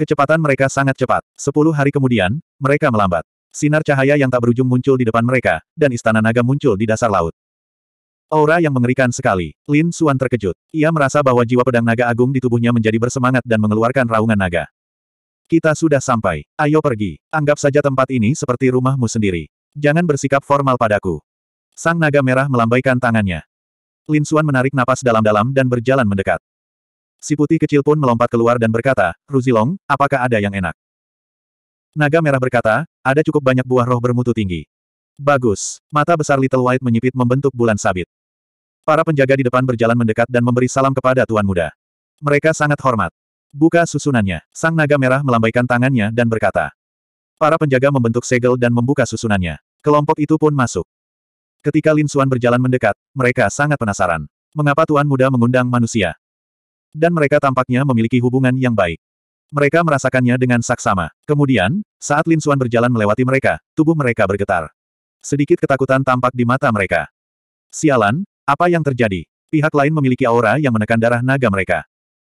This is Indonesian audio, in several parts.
Kecepatan mereka sangat cepat. Sepuluh hari kemudian, mereka melambat. Sinar cahaya yang tak berujung muncul di depan mereka, dan istana naga muncul di dasar laut. Aura yang mengerikan sekali. Lin Suan terkejut. Ia merasa bahwa jiwa pedang naga agung di tubuhnya menjadi bersemangat dan mengeluarkan raungan naga. Kita sudah sampai. Ayo pergi. Anggap saja tempat ini seperti rumahmu sendiri. Jangan bersikap formal padaku. Sang naga merah melambaikan tangannya. Lin Suan menarik napas dalam-dalam dan berjalan mendekat. Si putih kecil pun melompat keluar dan berkata, Ruzilong, apakah ada yang enak? Naga merah berkata, ada cukup banyak buah roh bermutu tinggi. Bagus. Mata besar Little White menyipit membentuk bulan sabit. Para penjaga di depan berjalan mendekat dan memberi salam kepada Tuan Muda. Mereka sangat hormat. Buka susunannya. Sang naga merah melambaikan tangannya dan berkata. Para penjaga membentuk segel dan membuka susunannya. Kelompok itu pun masuk. Ketika Lin Suan berjalan mendekat, mereka sangat penasaran. Mengapa Tuan Muda mengundang manusia? Dan mereka tampaknya memiliki hubungan yang baik. Mereka merasakannya dengan saksama. Kemudian, saat Lin Suan berjalan melewati mereka, tubuh mereka bergetar. Sedikit ketakutan tampak di mata mereka. Sialan, apa yang terjadi? Pihak lain memiliki aura yang menekan darah naga mereka.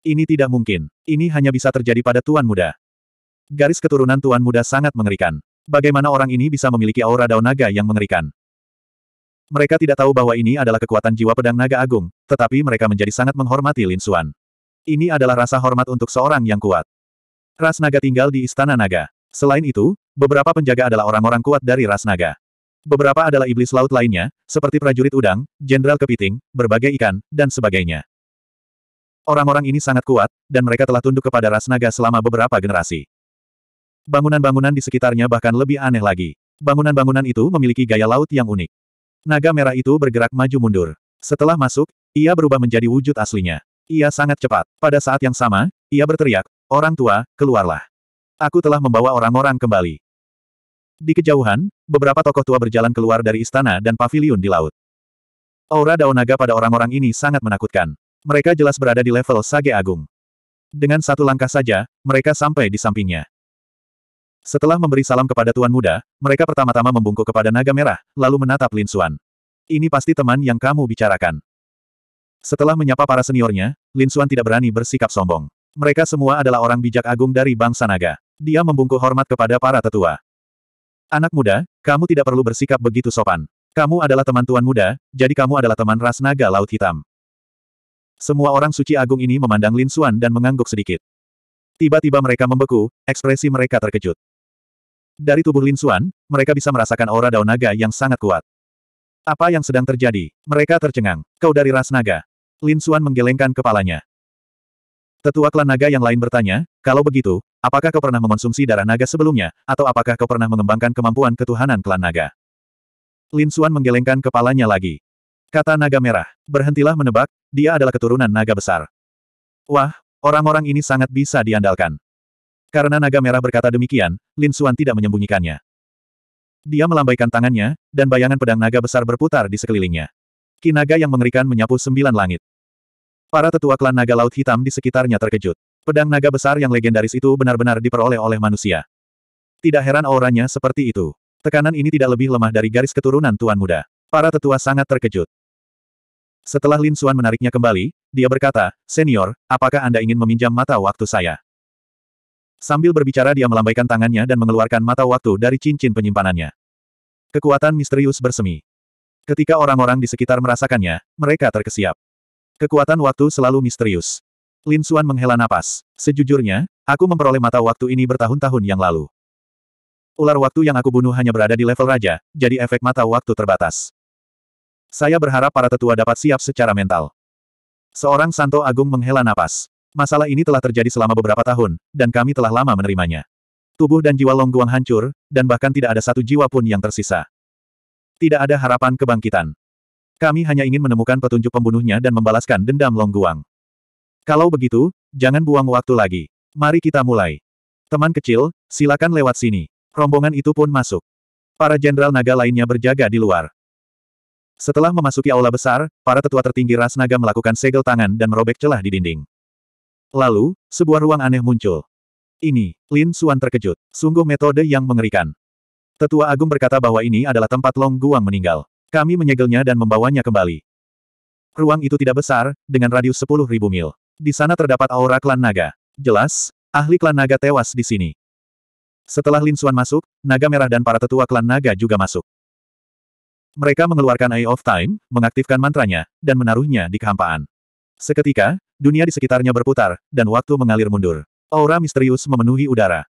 Ini tidak mungkin. Ini hanya bisa terjadi pada Tuan Muda. Garis keturunan Tuan Muda sangat mengerikan. Bagaimana orang ini bisa memiliki aura daun naga yang mengerikan? Mereka tidak tahu bahwa ini adalah kekuatan jiwa pedang naga agung, tetapi mereka menjadi sangat menghormati Lin Suan. Ini adalah rasa hormat untuk seorang yang kuat. Ras naga tinggal di Istana Naga. Selain itu, beberapa penjaga adalah orang-orang kuat dari ras naga. Beberapa adalah iblis laut lainnya, seperti prajurit udang, jenderal kepiting, berbagai ikan, dan sebagainya. Orang-orang ini sangat kuat, dan mereka telah tunduk kepada ras naga selama beberapa generasi. Bangunan-bangunan di sekitarnya bahkan lebih aneh lagi. Bangunan-bangunan itu memiliki gaya laut yang unik. Naga merah itu bergerak maju mundur. Setelah masuk, ia berubah menjadi wujud aslinya. Ia sangat cepat. Pada saat yang sama, ia berteriak, Orang tua, keluarlah. Aku telah membawa orang-orang kembali. Di kejauhan, beberapa tokoh tua berjalan keluar dari istana dan paviliun di laut. Aura daun naga pada orang-orang ini sangat menakutkan. Mereka jelas berada di level Sage Agung. Dengan satu langkah saja, mereka sampai di sampingnya. Setelah memberi salam kepada Tuan Muda, mereka pertama-tama membungkuk kepada naga merah, lalu menatap Lin Suan. Ini pasti teman yang kamu bicarakan. Setelah menyapa para seniornya, Lin Suan tidak berani bersikap sombong. Mereka semua adalah orang bijak agung dari bangsa naga. Dia membungkuk hormat kepada para tetua. Anak muda, kamu tidak perlu bersikap begitu sopan. Kamu adalah teman tuan muda, jadi kamu adalah teman ras naga laut hitam. Semua orang suci agung ini memandang Lin Suan dan mengangguk sedikit. Tiba-tiba mereka membeku, ekspresi mereka terkejut. Dari tubuh Lin Suan, mereka bisa merasakan aura daun naga yang sangat kuat. Apa yang sedang terjadi? Mereka tercengang. Kau dari ras naga. Lin Suan menggelengkan kepalanya. Tetua klan naga yang lain bertanya, kalau begitu, apakah kau pernah mengonsumsi darah naga sebelumnya, atau apakah kau pernah mengembangkan kemampuan ketuhanan klan naga? Lin Suan menggelengkan kepalanya lagi. Kata naga merah, berhentilah menebak, dia adalah keturunan naga besar. Wah, orang-orang ini sangat bisa diandalkan. Karena naga merah berkata demikian, Lin Suan tidak menyembunyikannya. Dia melambaikan tangannya, dan bayangan pedang naga besar berputar di sekelilingnya. Kinaga yang mengerikan menyapu sembilan langit. Para tetua klan naga laut hitam di sekitarnya terkejut. Pedang naga besar yang legendaris itu benar-benar diperoleh oleh manusia. Tidak heran auranya seperti itu. Tekanan ini tidak lebih lemah dari garis keturunan tuan muda. Para tetua sangat terkejut. Setelah Lin Suan menariknya kembali, dia berkata, Senior, apakah Anda ingin meminjam mata waktu saya? Sambil berbicara dia melambaikan tangannya dan mengeluarkan mata waktu dari cincin penyimpanannya. Kekuatan misterius bersemi. Ketika orang-orang di sekitar merasakannya, mereka terkesiap. Kekuatan waktu selalu misterius. Lin Suan menghela napas. Sejujurnya, aku memperoleh mata waktu ini bertahun-tahun yang lalu. Ular waktu yang aku bunuh hanya berada di level raja, jadi efek mata waktu terbatas. Saya berharap para tetua dapat siap secara mental. Seorang Santo Agung menghela napas. Masalah ini telah terjadi selama beberapa tahun, dan kami telah lama menerimanya. Tubuh dan jiwa Longguang hancur, dan bahkan tidak ada satu jiwa pun yang tersisa. Tidak ada harapan kebangkitan. Kami hanya ingin menemukan petunjuk pembunuhnya dan membalaskan dendam Longguang. Kalau begitu, jangan buang waktu lagi. Mari kita mulai. Teman kecil, silakan lewat sini. Rombongan itu pun masuk. Para jenderal naga lainnya berjaga di luar. Setelah memasuki aula besar, para tetua tertinggi ras naga melakukan segel tangan dan merobek celah di dinding. Lalu, sebuah ruang aneh muncul. Ini, Lin Suan terkejut. Sungguh metode yang mengerikan. Tetua Agung berkata bahwa ini adalah tempat Long Guang meninggal. Kami menyegelnya dan membawanya kembali. Ruang itu tidak besar, dengan radius 10.000 mil. Di sana terdapat aura klan naga. Jelas, ahli klan naga tewas di sini. Setelah Lin Xuan masuk, naga merah dan para tetua klan naga juga masuk. Mereka mengeluarkan Eye of Time, mengaktifkan mantranya, dan menaruhnya di kehampaan. Seketika, dunia di sekitarnya berputar, dan waktu mengalir mundur. Aura misterius memenuhi udara.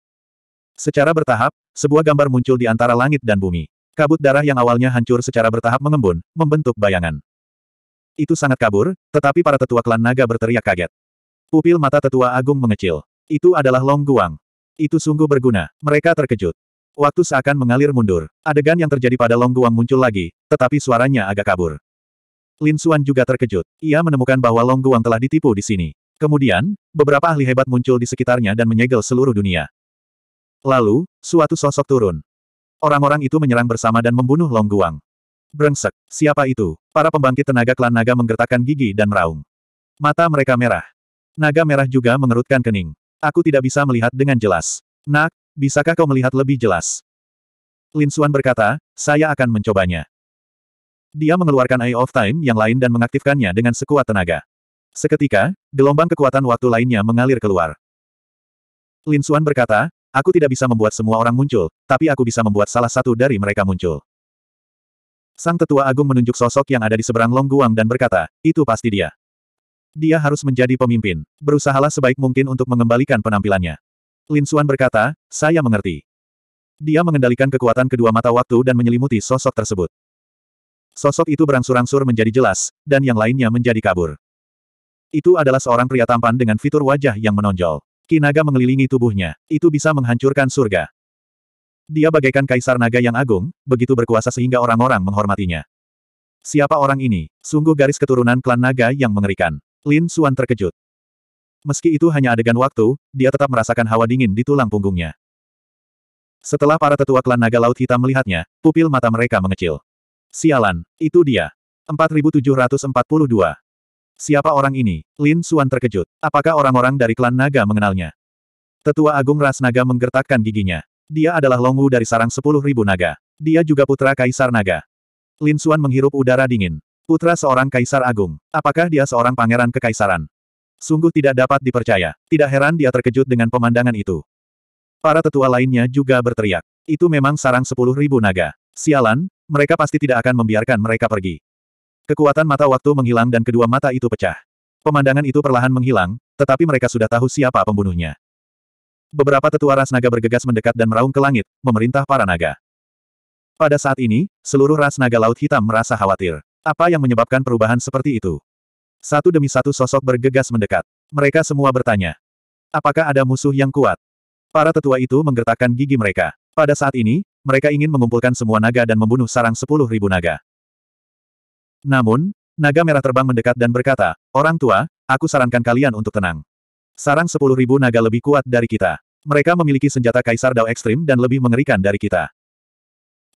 Secara bertahap, sebuah gambar muncul di antara langit dan bumi. Kabut darah yang awalnya hancur secara bertahap mengembun, membentuk bayangan. Itu sangat kabur, tetapi para tetua klan naga berteriak kaget. Pupil mata tetua agung mengecil. Itu adalah Long Guang. Itu sungguh berguna. Mereka terkejut. Waktu seakan mengalir mundur. Adegan yang terjadi pada Long Guang muncul lagi, tetapi suaranya agak kabur. Lin Xuan juga terkejut. Ia menemukan bahwa Long Guang telah ditipu di sini. Kemudian, beberapa ahli hebat muncul di sekitarnya dan menyegel seluruh dunia. Lalu, suatu sosok turun. Orang-orang itu menyerang bersama dan membunuh Long Guang. Brengsek, siapa itu? Para pembangkit tenaga klan naga menggertakkan gigi dan meraung. Mata mereka merah. Naga merah juga mengerutkan kening. Aku tidak bisa melihat dengan jelas. Nak, bisakah kau melihat lebih jelas? Lin Xuan berkata, saya akan mencobanya. Dia mengeluarkan Eye of Time yang lain dan mengaktifkannya dengan sekuat tenaga. Seketika, gelombang kekuatan waktu lainnya mengalir keluar. Lin Xuan berkata, Aku tidak bisa membuat semua orang muncul, tapi aku bisa membuat salah satu dari mereka muncul. Sang tetua agung menunjuk sosok yang ada di seberang Long Guang dan berkata, itu pasti dia. Dia harus menjadi pemimpin. Berusahalah sebaik mungkin untuk mengembalikan penampilannya. Lin Suan berkata, saya mengerti. Dia mengendalikan kekuatan kedua mata waktu dan menyelimuti sosok tersebut. Sosok itu berangsur-angsur menjadi jelas, dan yang lainnya menjadi kabur. Itu adalah seorang pria tampan dengan fitur wajah yang menonjol. Kinaga mengelilingi tubuhnya, itu bisa menghancurkan surga. Dia bagaikan kaisar naga yang agung, begitu berkuasa sehingga orang-orang menghormatinya. Siapa orang ini? Sungguh garis keturunan klan naga yang mengerikan. Lin Suan terkejut. Meski itu hanya adegan waktu, dia tetap merasakan hawa dingin di tulang punggungnya. Setelah para tetua klan naga laut hitam melihatnya, pupil mata mereka mengecil. Sialan, itu dia. 4742. Siapa orang ini? Lin Suan terkejut. Apakah orang-orang dari klan naga mengenalnya? Tetua Agung Ras Naga menggertakkan giginya. Dia adalah Long Wu dari sarang sepuluh ribu naga. Dia juga putra Kaisar Naga. Lin Suan menghirup udara dingin. Putra seorang Kaisar Agung. Apakah dia seorang pangeran kekaisaran? Sungguh tidak dapat dipercaya. Tidak heran dia terkejut dengan pemandangan itu. Para tetua lainnya juga berteriak. Itu memang sarang sepuluh ribu naga. Sialan, mereka pasti tidak akan membiarkan mereka pergi. Kekuatan mata waktu menghilang dan kedua mata itu pecah. Pemandangan itu perlahan menghilang, tetapi mereka sudah tahu siapa pembunuhnya. Beberapa tetua ras naga bergegas mendekat dan meraung ke langit, memerintah para naga. Pada saat ini, seluruh ras naga laut hitam merasa khawatir. Apa yang menyebabkan perubahan seperti itu? Satu demi satu sosok bergegas mendekat. Mereka semua bertanya. Apakah ada musuh yang kuat? Para tetua itu menggertakkan gigi mereka. Pada saat ini, mereka ingin mengumpulkan semua naga dan membunuh sarang sepuluh ribu naga. Namun, naga merah terbang mendekat dan berkata, Orang tua, aku sarankan kalian untuk tenang. Sarang sepuluh ribu naga lebih kuat dari kita. Mereka memiliki senjata kaisar Dao ekstrim dan lebih mengerikan dari kita.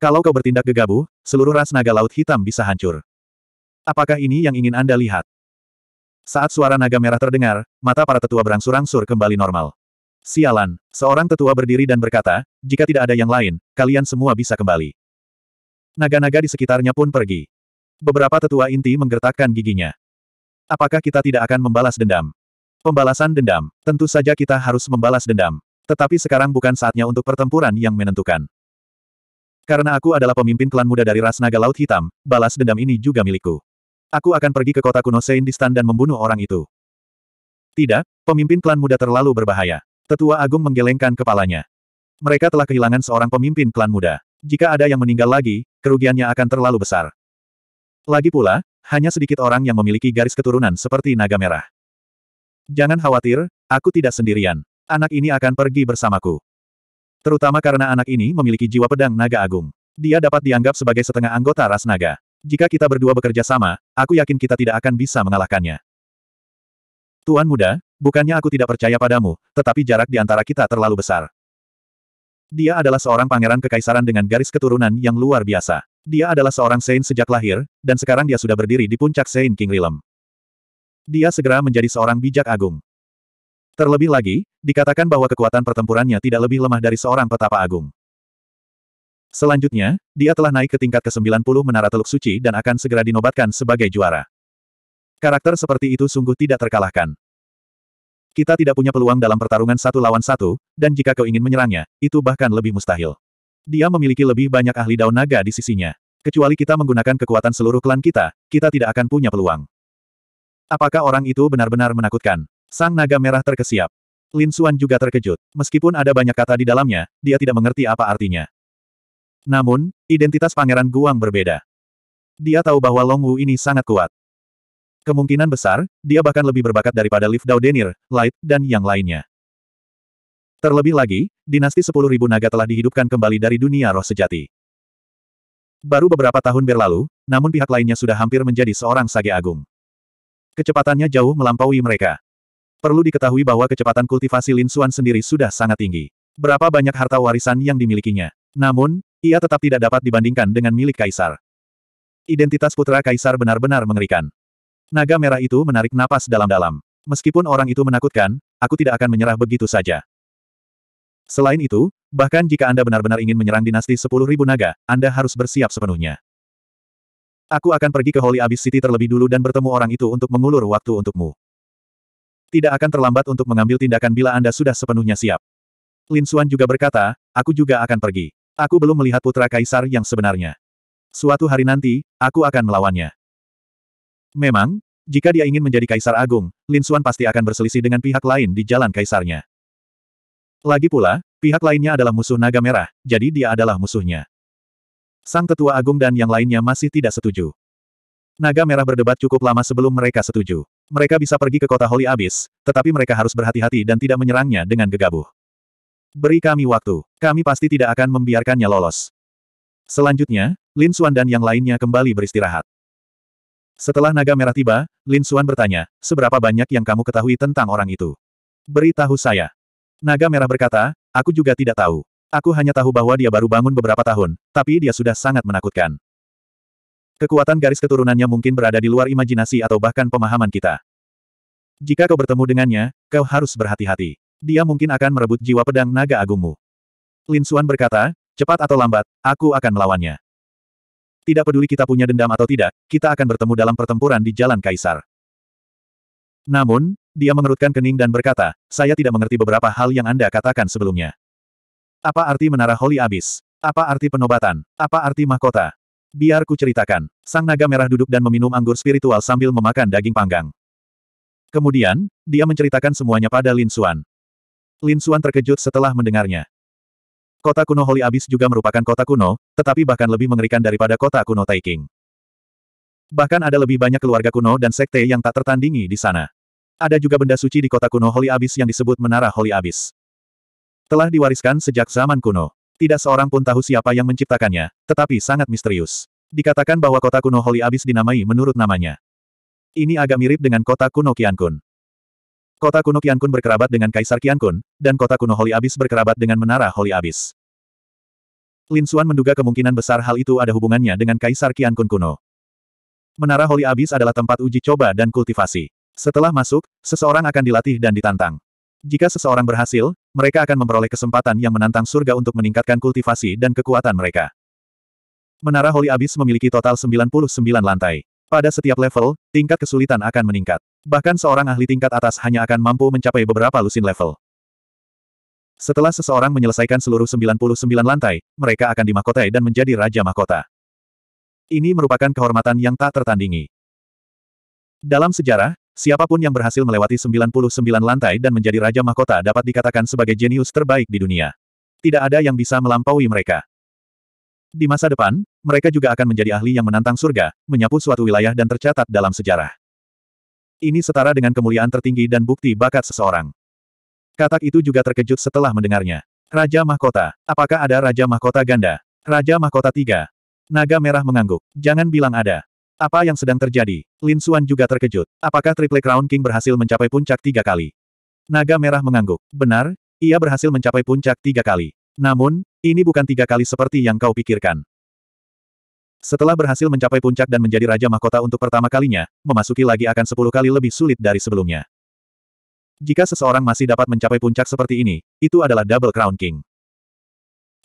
Kalau kau bertindak gegabah, seluruh ras naga laut hitam bisa hancur. Apakah ini yang ingin Anda lihat? Saat suara naga merah terdengar, mata para tetua berangsur-angsur kembali normal. Sialan, seorang tetua berdiri dan berkata, jika tidak ada yang lain, kalian semua bisa kembali. Naga-naga di sekitarnya pun pergi. Beberapa tetua inti menggertakkan giginya. Apakah kita tidak akan membalas dendam? Pembalasan dendam. Tentu saja kita harus membalas dendam. Tetapi sekarang bukan saatnya untuk pertempuran yang menentukan. Karena aku adalah pemimpin klan muda dari ras naga laut hitam, balas dendam ini juga milikku. Aku akan pergi ke kota kuno Seindistan dan membunuh orang itu. Tidak, pemimpin klan muda terlalu berbahaya. Tetua Agung menggelengkan kepalanya. Mereka telah kehilangan seorang pemimpin klan muda. Jika ada yang meninggal lagi, kerugiannya akan terlalu besar. Lagi pula, hanya sedikit orang yang memiliki garis keturunan seperti naga merah. Jangan khawatir, aku tidak sendirian. Anak ini akan pergi bersamaku. Terutama karena anak ini memiliki jiwa pedang naga agung. Dia dapat dianggap sebagai setengah anggota ras naga. Jika kita berdua bekerja sama, aku yakin kita tidak akan bisa mengalahkannya. Tuan muda, bukannya aku tidak percaya padamu, tetapi jarak di antara kita terlalu besar. Dia adalah seorang pangeran kekaisaran dengan garis keturunan yang luar biasa. Dia adalah seorang Saint sejak lahir, dan sekarang dia sudah berdiri di puncak Saint King Realm. Dia segera menjadi seorang bijak agung. Terlebih lagi, dikatakan bahwa kekuatan pertempurannya tidak lebih lemah dari seorang petapa agung. Selanjutnya, dia telah naik ke tingkat ke-90 Menara Teluk Suci dan akan segera dinobatkan sebagai juara. Karakter seperti itu sungguh tidak terkalahkan. Kita tidak punya peluang dalam pertarungan satu lawan satu, dan jika kau ingin menyerangnya, itu bahkan lebih mustahil. Dia memiliki lebih banyak ahli daun naga di sisinya. Kecuali kita menggunakan kekuatan seluruh klan kita, kita tidak akan punya peluang. Apakah orang itu benar-benar menakutkan? Sang naga merah terkesiap. Lin Xuan juga terkejut. Meskipun ada banyak kata di dalamnya, dia tidak mengerti apa artinya. Namun, identitas Pangeran Guang berbeda. Dia tahu bahwa Long Wu ini sangat kuat. Kemungkinan besar, dia bahkan lebih berbakat daripada Lif Liv Denir, Light, dan yang lainnya. Terlebih lagi, dinasti sepuluh ribu naga telah dihidupkan kembali dari dunia roh sejati. Baru beberapa tahun berlalu, namun pihak lainnya sudah hampir menjadi seorang sage agung. Kecepatannya jauh melampaui mereka. Perlu diketahui bahwa kecepatan kultivasi Lin Xuan sendiri sudah sangat tinggi. Berapa banyak harta warisan yang dimilikinya. Namun, ia tetap tidak dapat dibandingkan dengan milik Kaisar. Identitas putra Kaisar benar-benar mengerikan. Naga merah itu menarik napas dalam-dalam. Meskipun orang itu menakutkan, aku tidak akan menyerah begitu saja. Selain itu, bahkan jika Anda benar-benar ingin menyerang dinasti 10.000 naga, Anda harus bersiap sepenuhnya. Aku akan pergi ke Holy Abyss City terlebih dulu dan bertemu orang itu untuk mengulur waktu untukmu. Tidak akan terlambat untuk mengambil tindakan bila Anda sudah sepenuhnya siap. Lin Xuan juga berkata, aku juga akan pergi. Aku belum melihat putra kaisar yang sebenarnya. Suatu hari nanti, aku akan melawannya. Memang, jika dia ingin menjadi kaisar agung, Lin Xuan pasti akan berselisih dengan pihak lain di jalan kaisarnya. Lagi pula, pihak lainnya adalah musuh naga merah, jadi dia adalah musuhnya. Sang Ketua Agung dan yang lainnya masih tidak setuju. Naga merah berdebat cukup lama sebelum mereka setuju. Mereka bisa pergi ke kota Holy Abyss, tetapi mereka harus berhati-hati dan tidak menyerangnya dengan gegabah. Beri kami waktu, kami pasti tidak akan membiarkannya lolos. Selanjutnya, Lin Xuan dan yang lainnya kembali beristirahat. Setelah naga merah tiba, Lin Xuan bertanya, seberapa banyak yang kamu ketahui tentang orang itu? Beritahu saya. Naga Merah berkata, aku juga tidak tahu. Aku hanya tahu bahwa dia baru bangun beberapa tahun, tapi dia sudah sangat menakutkan. Kekuatan garis keturunannya mungkin berada di luar imajinasi atau bahkan pemahaman kita. Jika kau bertemu dengannya, kau harus berhati-hati. Dia mungkin akan merebut jiwa pedang naga agungmu. Lin Suan berkata, cepat atau lambat, aku akan melawannya. Tidak peduli kita punya dendam atau tidak, kita akan bertemu dalam pertempuran di Jalan Kaisar. Namun, dia mengerutkan kening dan berkata, saya tidak mengerti beberapa hal yang Anda katakan sebelumnya. Apa arti menara holy abis? Apa arti penobatan? Apa arti mahkota? Biar ku ceritakan. Sang naga merah duduk dan meminum anggur spiritual sambil memakan daging panggang. Kemudian, dia menceritakan semuanya pada Lin Xuan. Lin Xuan terkejut setelah mendengarnya. Kota kuno Holy Abyss juga merupakan kota kuno, tetapi bahkan lebih mengerikan daripada kota kuno Taiking. Bahkan ada lebih banyak keluarga kuno dan sekte yang tak tertandingi di sana. Ada juga benda suci di kota kuno Holy Abyss yang disebut Menara Holy Abyss. Telah diwariskan sejak zaman kuno. Tidak seorang pun tahu siapa yang menciptakannya, tetapi sangat misterius. Dikatakan bahwa kota kuno Holy Abyss dinamai menurut namanya. Ini agak mirip dengan kota kuno Qiankun. Kota kuno Qiankun berkerabat dengan Kaisar Qiankun, dan kota kuno Holy Abyss berkerabat dengan Menara Holy Abyss. Lin Xuan menduga kemungkinan besar hal itu ada hubungannya dengan Kaisar Qiankun kuno. Menara Holy Abyss adalah tempat uji coba dan kultivasi. Setelah masuk, seseorang akan dilatih dan ditantang. Jika seseorang berhasil, mereka akan memperoleh kesempatan yang menantang surga untuk meningkatkan kultivasi dan kekuatan mereka. Menara Holy Abyss memiliki total 99 lantai. Pada setiap level, tingkat kesulitan akan meningkat. Bahkan seorang ahli tingkat atas hanya akan mampu mencapai beberapa lusin level. Setelah seseorang menyelesaikan seluruh 99 lantai, mereka akan dimahkotai dan menjadi Raja Mahkota. Ini merupakan kehormatan yang tak tertandingi. Dalam sejarah, Siapapun yang berhasil melewati 99 lantai dan menjadi Raja Mahkota dapat dikatakan sebagai jenius terbaik di dunia. Tidak ada yang bisa melampaui mereka. Di masa depan, mereka juga akan menjadi ahli yang menantang surga, menyapu suatu wilayah dan tercatat dalam sejarah. Ini setara dengan kemuliaan tertinggi dan bukti bakat seseorang. Katak itu juga terkejut setelah mendengarnya. Raja Mahkota, apakah ada Raja Mahkota Ganda? Raja Mahkota 3. Naga Merah mengangguk. Jangan bilang ada. Apa yang sedang terjadi? Lin Xuan juga terkejut. Apakah Triple Crown King berhasil mencapai puncak tiga kali? Naga Merah mengangguk. Benar, ia berhasil mencapai puncak tiga kali. Namun, ini bukan tiga kali seperti yang kau pikirkan. Setelah berhasil mencapai puncak dan menjadi Raja Mahkota untuk pertama kalinya, memasuki lagi akan sepuluh kali lebih sulit dari sebelumnya. Jika seseorang masih dapat mencapai puncak seperti ini, itu adalah Double Crown King.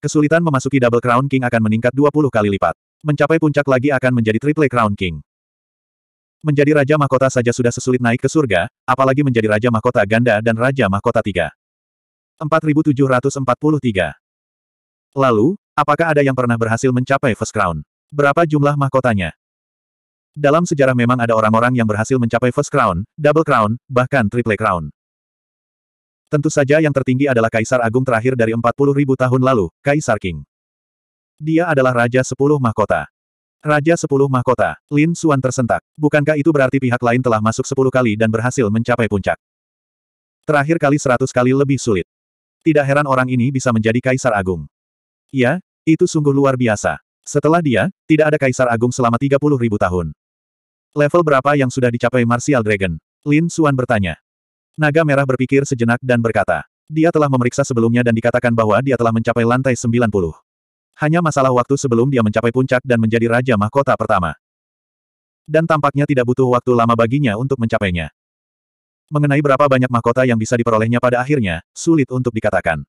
Kesulitan memasuki Double Crown King akan meningkat 20 kali lipat. Mencapai puncak lagi akan menjadi Triple Crown King. Menjadi Raja Mahkota saja sudah sesulit naik ke surga, apalagi menjadi Raja Mahkota Ganda dan Raja Mahkota Tiga. 4743. Lalu, apakah ada yang pernah berhasil mencapai First Crown? Berapa jumlah mahkotanya? Dalam sejarah memang ada orang-orang yang berhasil mencapai First Crown, Double Crown, bahkan Triple Crown. Tentu saja yang tertinggi adalah Kaisar Agung terakhir dari 40.000 tahun lalu, Kaisar King. Dia adalah Raja Sepuluh Mahkota. Raja Sepuluh Mahkota, Lin Xuan tersentak. Bukankah itu berarti pihak lain telah masuk sepuluh kali dan berhasil mencapai puncak? Terakhir kali seratus kali lebih sulit. Tidak heran orang ini bisa menjadi Kaisar Agung. Ya, itu sungguh luar biasa. Setelah dia, tidak ada Kaisar Agung selama tiga puluh ribu tahun. Level berapa yang sudah dicapai Martial Dragon? Lin Xuan bertanya. Naga Merah berpikir sejenak dan berkata, dia telah memeriksa sebelumnya dan dikatakan bahwa dia telah mencapai lantai sembilan puluh. Hanya masalah waktu sebelum dia mencapai puncak dan menjadi raja mahkota pertama. Dan tampaknya tidak butuh waktu lama baginya untuk mencapainya. Mengenai berapa banyak mahkota yang bisa diperolehnya pada akhirnya, sulit untuk dikatakan.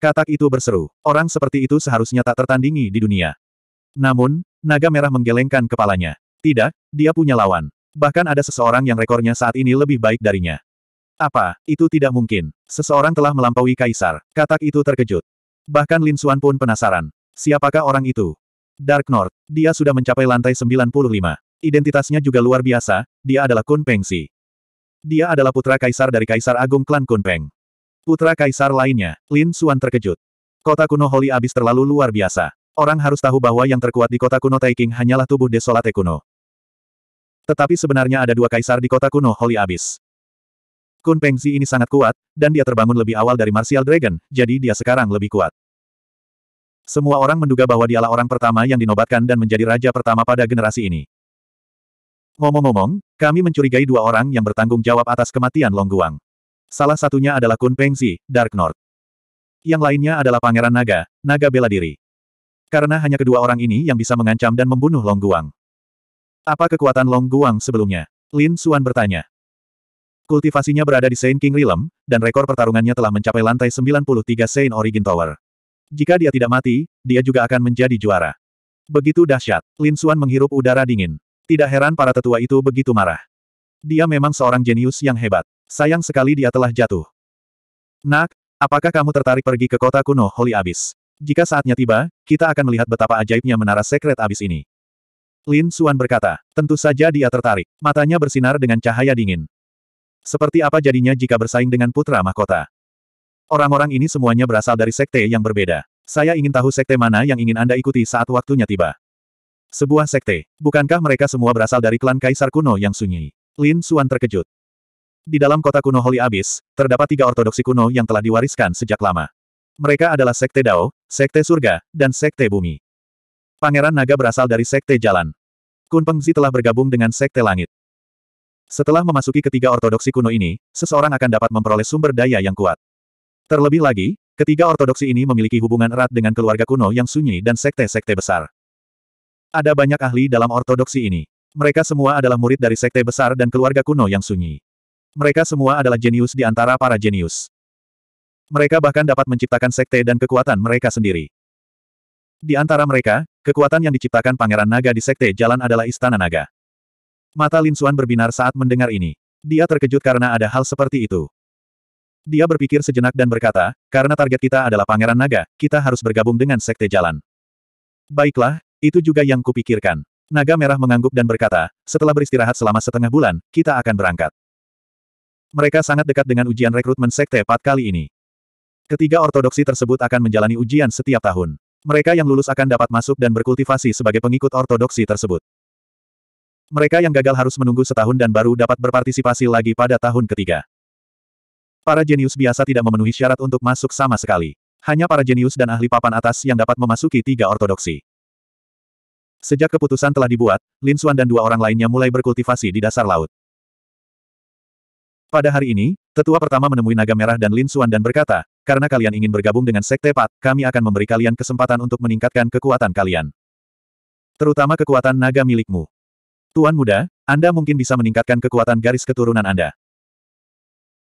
Katak itu berseru, orang seperti itu seharusnya tak tertandingi di dunia. Namun, naga merah menggelengkan kepalanya. Tidak, dia punya lawan. Bahkan ada seseorang yang rekornya saat ini lebih baik darinya. Apa, itu tidak mungkin. Seseorang telah melampaui kaisar. Katak itu terkejut. Bahkan Lin Suan pun penasaran. Siapakah orang itu? Dark North. Dia sudah mencapai lantai 95. Identitasnya juga luar biasa, dia adalah Kun Peng Si. Dia adalah putra kaisar dari Kaisar Agung Klan Kun Peng. Putra kaisar lainnya, Lin Suan terkejut. Kota kuno Holy Abyss terlalu luar biasa. Orang harus tahu bahwa yang terkuat di kota kuno Taiking hanyalah tubuh Desolate kuno. Tetapi sebenarnya ada dua kaisar di kota kuno Holy Abyss. Kun Pengzi ini sangat kuat, dan dia terbangun lebih awal dari Martial Dragon, jadi dia sekarang lebih kuat. Semua orang menduga bahwa dialah orang pertama yang dinobatkan dan menjadi raja pertama pada generasi ini. Ngomong-ngomong, kami mencurigai dua orang yang bertanggung jawab atas kematian Longguang. Salah satunya adalah Kun Pengzi, Dark Nord. Yang lainnya adalah Pangeran Naga, Naga Bela Diri. Karena hanya kedua orang ini yang bisa mengancam dan membunuh Longguang. Apa kekuatan Longguang sebelumnya? Lin Suan bertanya. Kultivasinya berada di Saint King Realm, dan rekor pertarungannya telah mencapai lantai 93 Saint Origin Tower. Jika dia tidak mati, dia juga akan menjadi juara. Begitu dahsyat, Lin Xuan menghirup udara dingin. Tidak heran para tetua itu begitu marah. Dia memang seorang jenius yang hebat. Sayang sekali dia telah jatuh. Nak, apakah kamu tertarik pergi ke kota kuno Holy Abyss? Jika saatnya tiba, kita akan melihat betapa ajaibnya menara sekret abis ini. Lin Xuan berkata, tentu saja dia tertarik. Matanya bersinar dengan cahaya dingin. Seperti apa jadinya jika bersaing dengan putra mahkota? Orang-orang ini semuanya berasal dari sekte yang berbeda. Saya ingin tahu sekte mana yang ingin Anda ikuti saat waktunya tiba. Sebuah sekte. Bukankah mereka semua berasal dari klan Kaisar kuno yang sunyi? Lin Suan terkejut. Di dalam kota kuno Holy Abyss, terdapat tiga ortodoksi kuno yang telah diwariskan sejak lama. Mereka adalah Sekte Dao, Sekte Surga, dan Sekte Bumi. Pangeran Naga berasal dari Sekte Jalan. Kun Pengzi telah bergabung dengan Sekte Langit. Setelah memasuki ketiga ortodoksi kuno ini, seseorang akan dapat memperoleh sumber daya yang kuat. Terlebih lagi, ketiga ortodoksi ini memiliki hubungan erat dengan keluarga kuno yang sunyi dan sekte-sekte besar. Ada banyak ahli dalam ortodoksi ini. Mereka semua adalah murid dari sekte besar dan keluarga kuno yang sunyi. Mereka semua adalah jenius di antara para jenius. Mereka bahkan dapat menciptakan sekte dan kekuatan mereka sendiri. Di antara mereka, kekuatan yang diciptakan Pangeran Naga di Sekte Jalan adalah Istana Naga. Mata Lin Xuan berbinar saat mendengar ini. Dia terkejut karena ada hal seperti itu. Dia berpikir sejenak dan berkata, karena target kita adalah Pangeran Naga, kita harus bergabung dengan Sekte Jalan. Baiklah, itu juga yang kupikirkan. Naga Merah mengangguk dan berkata, setelah beristirahat selama setengah bulan, kita akan berangkat. Mereka sangat dekat dengan ujian rekrutmen Sekte Pat kali ini. Ketiga ortodoksi tersebut akan menjalani ujian setiap tahun. Mereka yang lulus akan dapat masuk dan berkultivasi sebagai pengikut ortodoksi tersebut. Mereka yang gagal harus menunggu setahun dan baru dapat berpartisipasi lagi pada tahun ketiga. Para jenius biasa tidak memenuhi syarat untuk masuk sama sekali. Hanya para jenius dan ahli papan atas yang dapat memasuki tiga ortodoksi. Sejak keputusan telah dibuat, Lin Xuan dan dua orang lainnya mulai berkultivasi di dasar laut. Pada hari ini, tetua pertama menemui naga merah dan Lin Xuan dan berkata, karena kalian ingin bergabung dengan Sekte Pat, kami akan memberi kalian kesempatan untuk meningkatkan kekuatan kalian. Terutama kekuatan naga milikmu. Tuan muda, Anda mungkin bisa meningkatkan kekuatan garis keturunan Anda.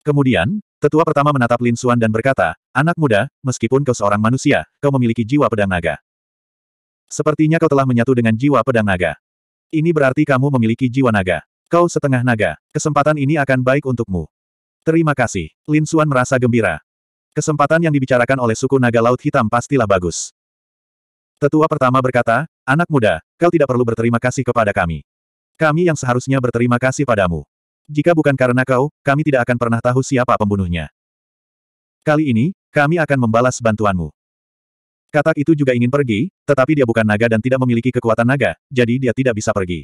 Kemudian, Tetua pertama menatap Lin Suan dan berkata, Anak muda, meskipun kau seorang manusia, kau memiliki jiwa pedang naga. Sepertinya kau telah menyatu dengan jiwa pedang naga. Ini berarti kamu memiliki jiwa naga. Kau setengah naga. Kesempatan ini akan baik untukmu. Terima kasih. Lin Suan merasa gembira. Kesempatan yang dibicarakan oleh suku naga laut hitam pastilah bagus. Tetua pertama berkata, Anak muda, kau tidak perlu berterima kasih kepada kami. Kami yang seharusnya berterima kasih padamu. Jika bukan karena kau, kami tidak akan pernah tahu siapa pembunuhnya. Kali ini, kami akan membalas bantuanmu. Katak itu juga ingin pergi, tetapi dia bukan naga dan tidak memiliki kekuatan naga, jadi dia tidak bisa pergi.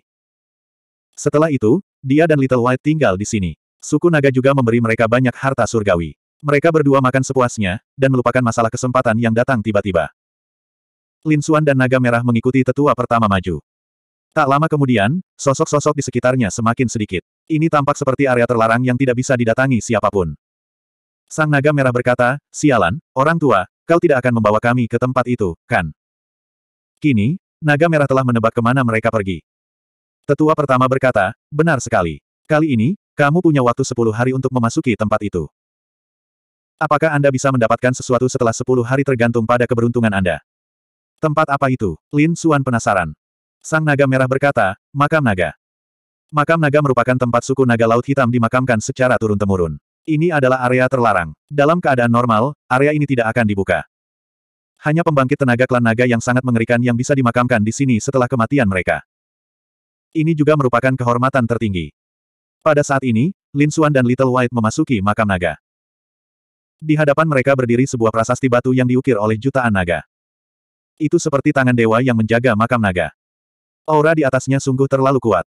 Setelah itu, dia dan Little White tinggal di sini. Suku naga juga memberi mereka banyak harta surgawi. Mereka berdua makan sepuasnya, dan melupakan masalah kesempatan yang datang tiba-tiba. Lin Xuan dan naga merah mengikuti tetua pertama maju. Tak lama kemudian, sosok-sosok di sekitarnya semakin sedikit. Ini tampak seperti area terlarang yang tidak bisa didatangi siapapun. Sang naga merah berkata, sialan, orang tua, kau tidak akan membawa kami ke tempat itu, kan? Kini, naga merah telah menebak kemana mereka pergi. Tetua pertama berkata, benar sekali. Kali ini, kamu punya waktu 10 hari untuk memasuki tempat itu. Apakah Anda bisa mendapatkan sesuatu setelah 10 hari tergantung pada keberuntungan Anda? Tempat apa itu? Lin Suan penasaran. Sang naga merah berkata, makam naga. Makam naga merupakan tempat suku naga laut hitam dimakamkan secara turun-temurun. Ini adalah area terlarang. Dalam keadaan normal, area ini tidak akan dibuka. Hanya pembangkit tenaga klan naga yang sangat mengerikan yang bisa dimakamkan di sini setelah kematian mereka. Ini juga merupakan kehormatan tertinggi. Pada saat ini, Lin Xuan dan Little White memasuki makam naga. Di hadapan mereka berdiri sebuah prasasti batu yang diukir oleh jutaan naga. Itu seperti tangan dewa yang menjaga makam naga. Aura di atasnya sungguh terlalu kuat.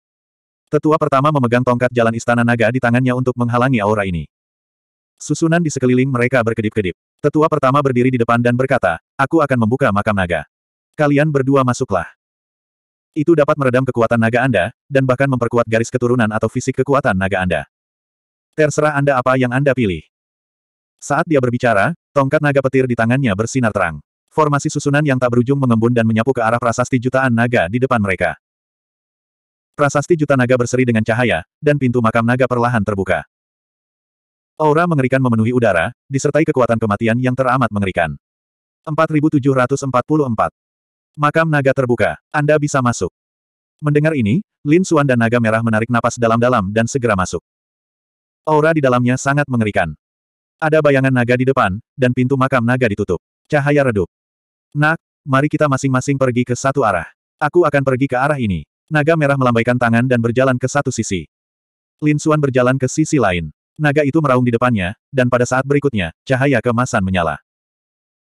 Tetua pertama memegang tongkat jalan istana naga di tangannya untuk menghalangi aura ini. Susunan di sekeliling mereka berkedip-kedip. Tetua pertama berdiri di depan dan berkata, aku akan membuka makam naga. Kalian berdua masuklah. Itu dapat meredam kekuatan naga Anda, dan bahkan memperkuat garis keturunan atau fisik kekuatan naga Anda. Terserah Anda apa yang Anda pilih. Saat dia berbicara, tongkat naga petir di tangannya bersinar terang. Formasi susunan yang tak berujung mengembun dan menyapu ke arah prasasti jutaan naga di depan mereka. Prasasti juta naga berseri dengan cahaya, dan pintu makam naga perlahan terbuka. Aura mengerikan memenuhi udara, disertai kekuatan kematian yang teramat mengerikan. 4744. Makam naga terbuka. Anda bisa masuk. Mendengar ini, Lin Suan dan naga merah menarik napas dalam-dalam dan segera masuk. Aura di dalamnya sangat mengerikan. Ada bayangan naga di depan, dan pintu makam naga ditutup. Cahaya redup. Nak, mari kita masing-masing pergi ke satu arah. Aku akan pergi ke arah ini. Naga merah melambaikan tangan dan berjalan ke satu sisi. Lin Xuan berjalan ke sisi lain. Naga itu meraung di depannya, dan pada saat berikutnya, cahaya kemasan menyala.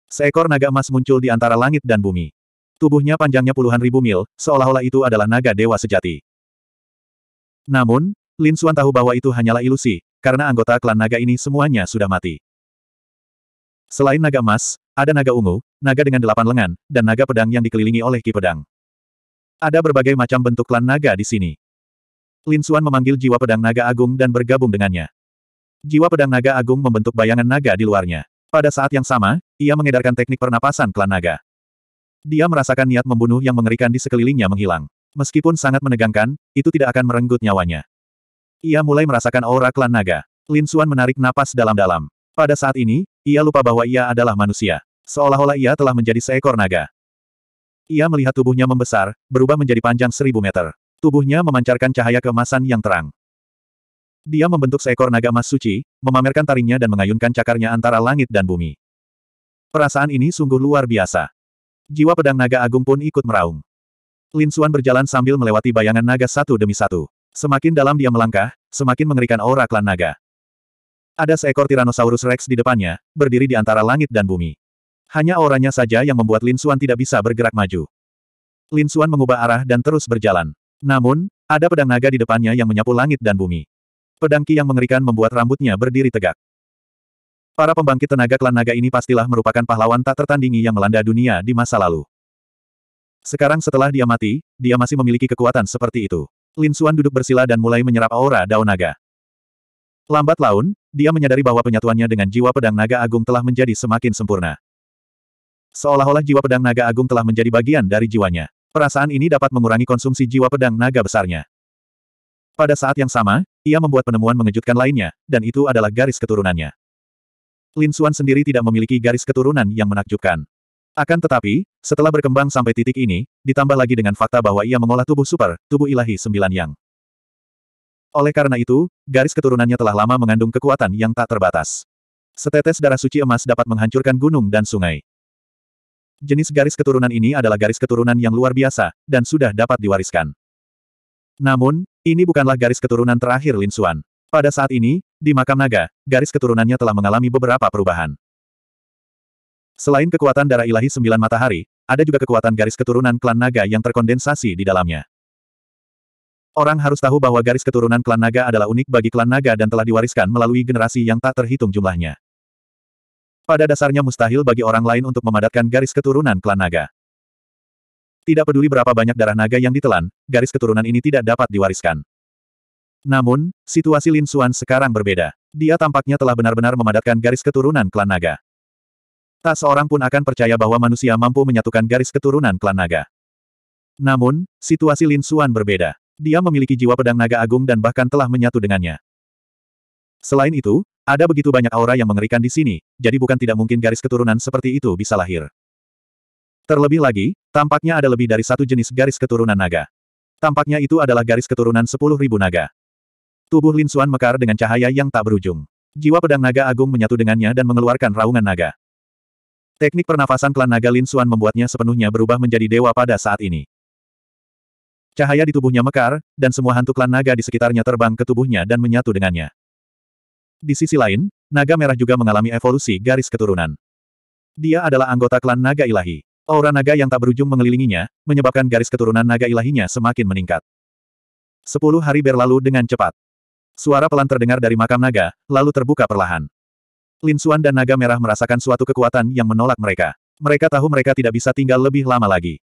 Seekor naga emas muncul di antara langit dan bumi. Tubuhnya panjangnya puluhan ribu mil, seolah-olah itu adalah naga dewa sejati. Namun, Lin Xuan tahu bahwa itu hanyalah ilusi, karena anggota klan naga ini semuanya sudah mati. Selain naga emas, ada naga ungu, naga dengan delapan lengan, dan naga pedang yang dikelilingi oleh ki pedang. Ada berbagai macam bentuk klan naga di sini. Lin Xuan memanggil jiwa pedang naga agung dan bergabung dengannya. Jiwa pedang naga agung membentuk bayangan naga di luarnya. Pada saat yang sama, ia mengedarkan teknik pernapasan klan naga. Dia merasakan niat membunuh yang mengerikan di sekelilingnya menghilang. Meskipun sangat menegangkan, itu tidak akan merenggut nyawanya. Ia mulai merasakan aura klan naga. Lin Xuan menarik napas dalam-dalam. Pada saat ini, ia lupa bahwa ia adalah manusia. Seolah-olah ia telah menjadi seekor naga. Ia melihat tubuhnya membesar, berubah menjadi panjang seribu meter. Tubuhnya memancarkan cahaya keemasan yang terang. Dia membentuk seekor naga emas suci, memamerkan taringnya dan mengayunkan cakarnya antara langit dan bumi. Perasaan ini sungguh luar biasa. Jiwa pedang naga agung pun ikut meraung. Lin Xuan berjalan sambil melewati bayangan naga satu demi satu. Semakin dalam dia melangkah, semakin mengerikan aura klan naga. Ada seekor Tyrannosaurus Rex di depannya, berdiri di antara langit dan bumi. Hanya auranya saja yang membuat Lin Suan tidak bisa bergerak maju. Lin Suan mengubah arah dan terus berjalan. Namun, ada pedang naga di depannya yang menyapu langit dan bumi. Pedang Ki yang mengerikan membuat rambutnya berdiri tegak. Para pembangkit tenaga klan naga ini pastilah merupakan pahlawan tak tertandingi yang melanda dunia di masa lalu. Sekarang setelah dia mati, dia masih memiliki kekuatan seperti itu. Lin Suan duduk bersila dan mulai menyerap aura daun naga. Lambat laun, dia menyadari bahwa penyatuannya dengan jiwa pedang naga agung telah menjadi semakin sempurna. Seolah-olah jiwa pedang naga agung telah menjadi bagian dari jiwanya. Perasaan ini dapat mengurangi konsumsi jiwa pedang naga besarnya. Pada saat yang sama, ia membuat penemuan mengejutkan lainnya, dan itu adalah garis keturunannya. Lin Xuan sendiri tidak memiliki garis keturunan yang menakjubkan. Akan tetapi, setelah berkembang sampai titik ini, ditambah lagi dengan fakta bahwa ia mengolah tubuh super, tubuh ilahi sembilan yang. Oleh karena itu, garis keturunannya telah lama mengandung kekuatan yang tak terbatas. Setetes darah suci emas dapat menghancurkan gunung dan sungai jenis garis keturunan ini adalah garis keturunan yang luar biasa, dan sudah dapat diwariskan. Namun, ini bukanlah garis keturunan terakhir Lin Xuan. Pada saat ini, di makam naga, garis keturunannya telah mengalami beberapa perubahan. Selain kekuatan darah ilahi sembilan matahari, ada juga kekuatan garis keturunan klan naga yang terkondensasi di dalamnya. Orang harus tahu bahwa garis keturunan klan naga adalah unik bagi klan naga dan telah diwariskan melalui generasi yang tak terhitung jumlahnya. Pada dasarnya mustahil bagi orang lain untuk memadatkan garis keturunan klan naga. Tidak peduli berapa banyak darah naga yang ditelan, garis keturunan ini tidak dapat diwariskan. Namun, situasi Lin Xuan sekarang berbeda. Dia tampaknya telah benar-benar memadatkan garis keturunan klan naga. Tak seorang pun akan percaya bahwa manusia mampu menyatukan garis keturunan klan naga. Namun, situasi Lin Xuan berbeda. Dia memiliki jiwa pedang naga agung dan bahkan telah menyatu dengannya. Selain itu, ada begitu banyak aura yang mengerikan di sini, jadi bukan tidak mungkin garis keturunan seperti itu bisa lahir. Terlebih lagi, tampaknya ada lebih dari satu jenis garis keturunan naga. Tampaknya itu adalah garis keturunan sepuluh ribu naga. Tubuh Lin Xuan mekar dengan cahaya yang tak berujung. Jiwa pedang naga agung menyatu dengannya dan mengeluarkan raungan naga. Teknik pernafasan klan naga Lin Xuan membuatnya sepenuhnya berubah menjadi dewa pada saat ini. Cahaya di tubuhnya mekar, dan semua hantu klan naga di sekitarnya terbang ke tubuhnya dan menyatu dengannya. Di sisi lain, naga merah juga mengalami evolusi garis keturunan. Dia adalah anggota klan naga ilahi. Aura naga yang tak berujung mengelilinginya, menyebabkan garis keturunan naga ilahinya semakin meningkat. Sepuluh hari berlalu dengan cepat. Suara pelan terdengar dari makam naga, lalu terbuka perlahan. Lin Xuan dan naga merah merasakan suatu kekuatan yang menolak mereka. Mereka tahu mereka tidak bisa tinggal lebih lama lagi.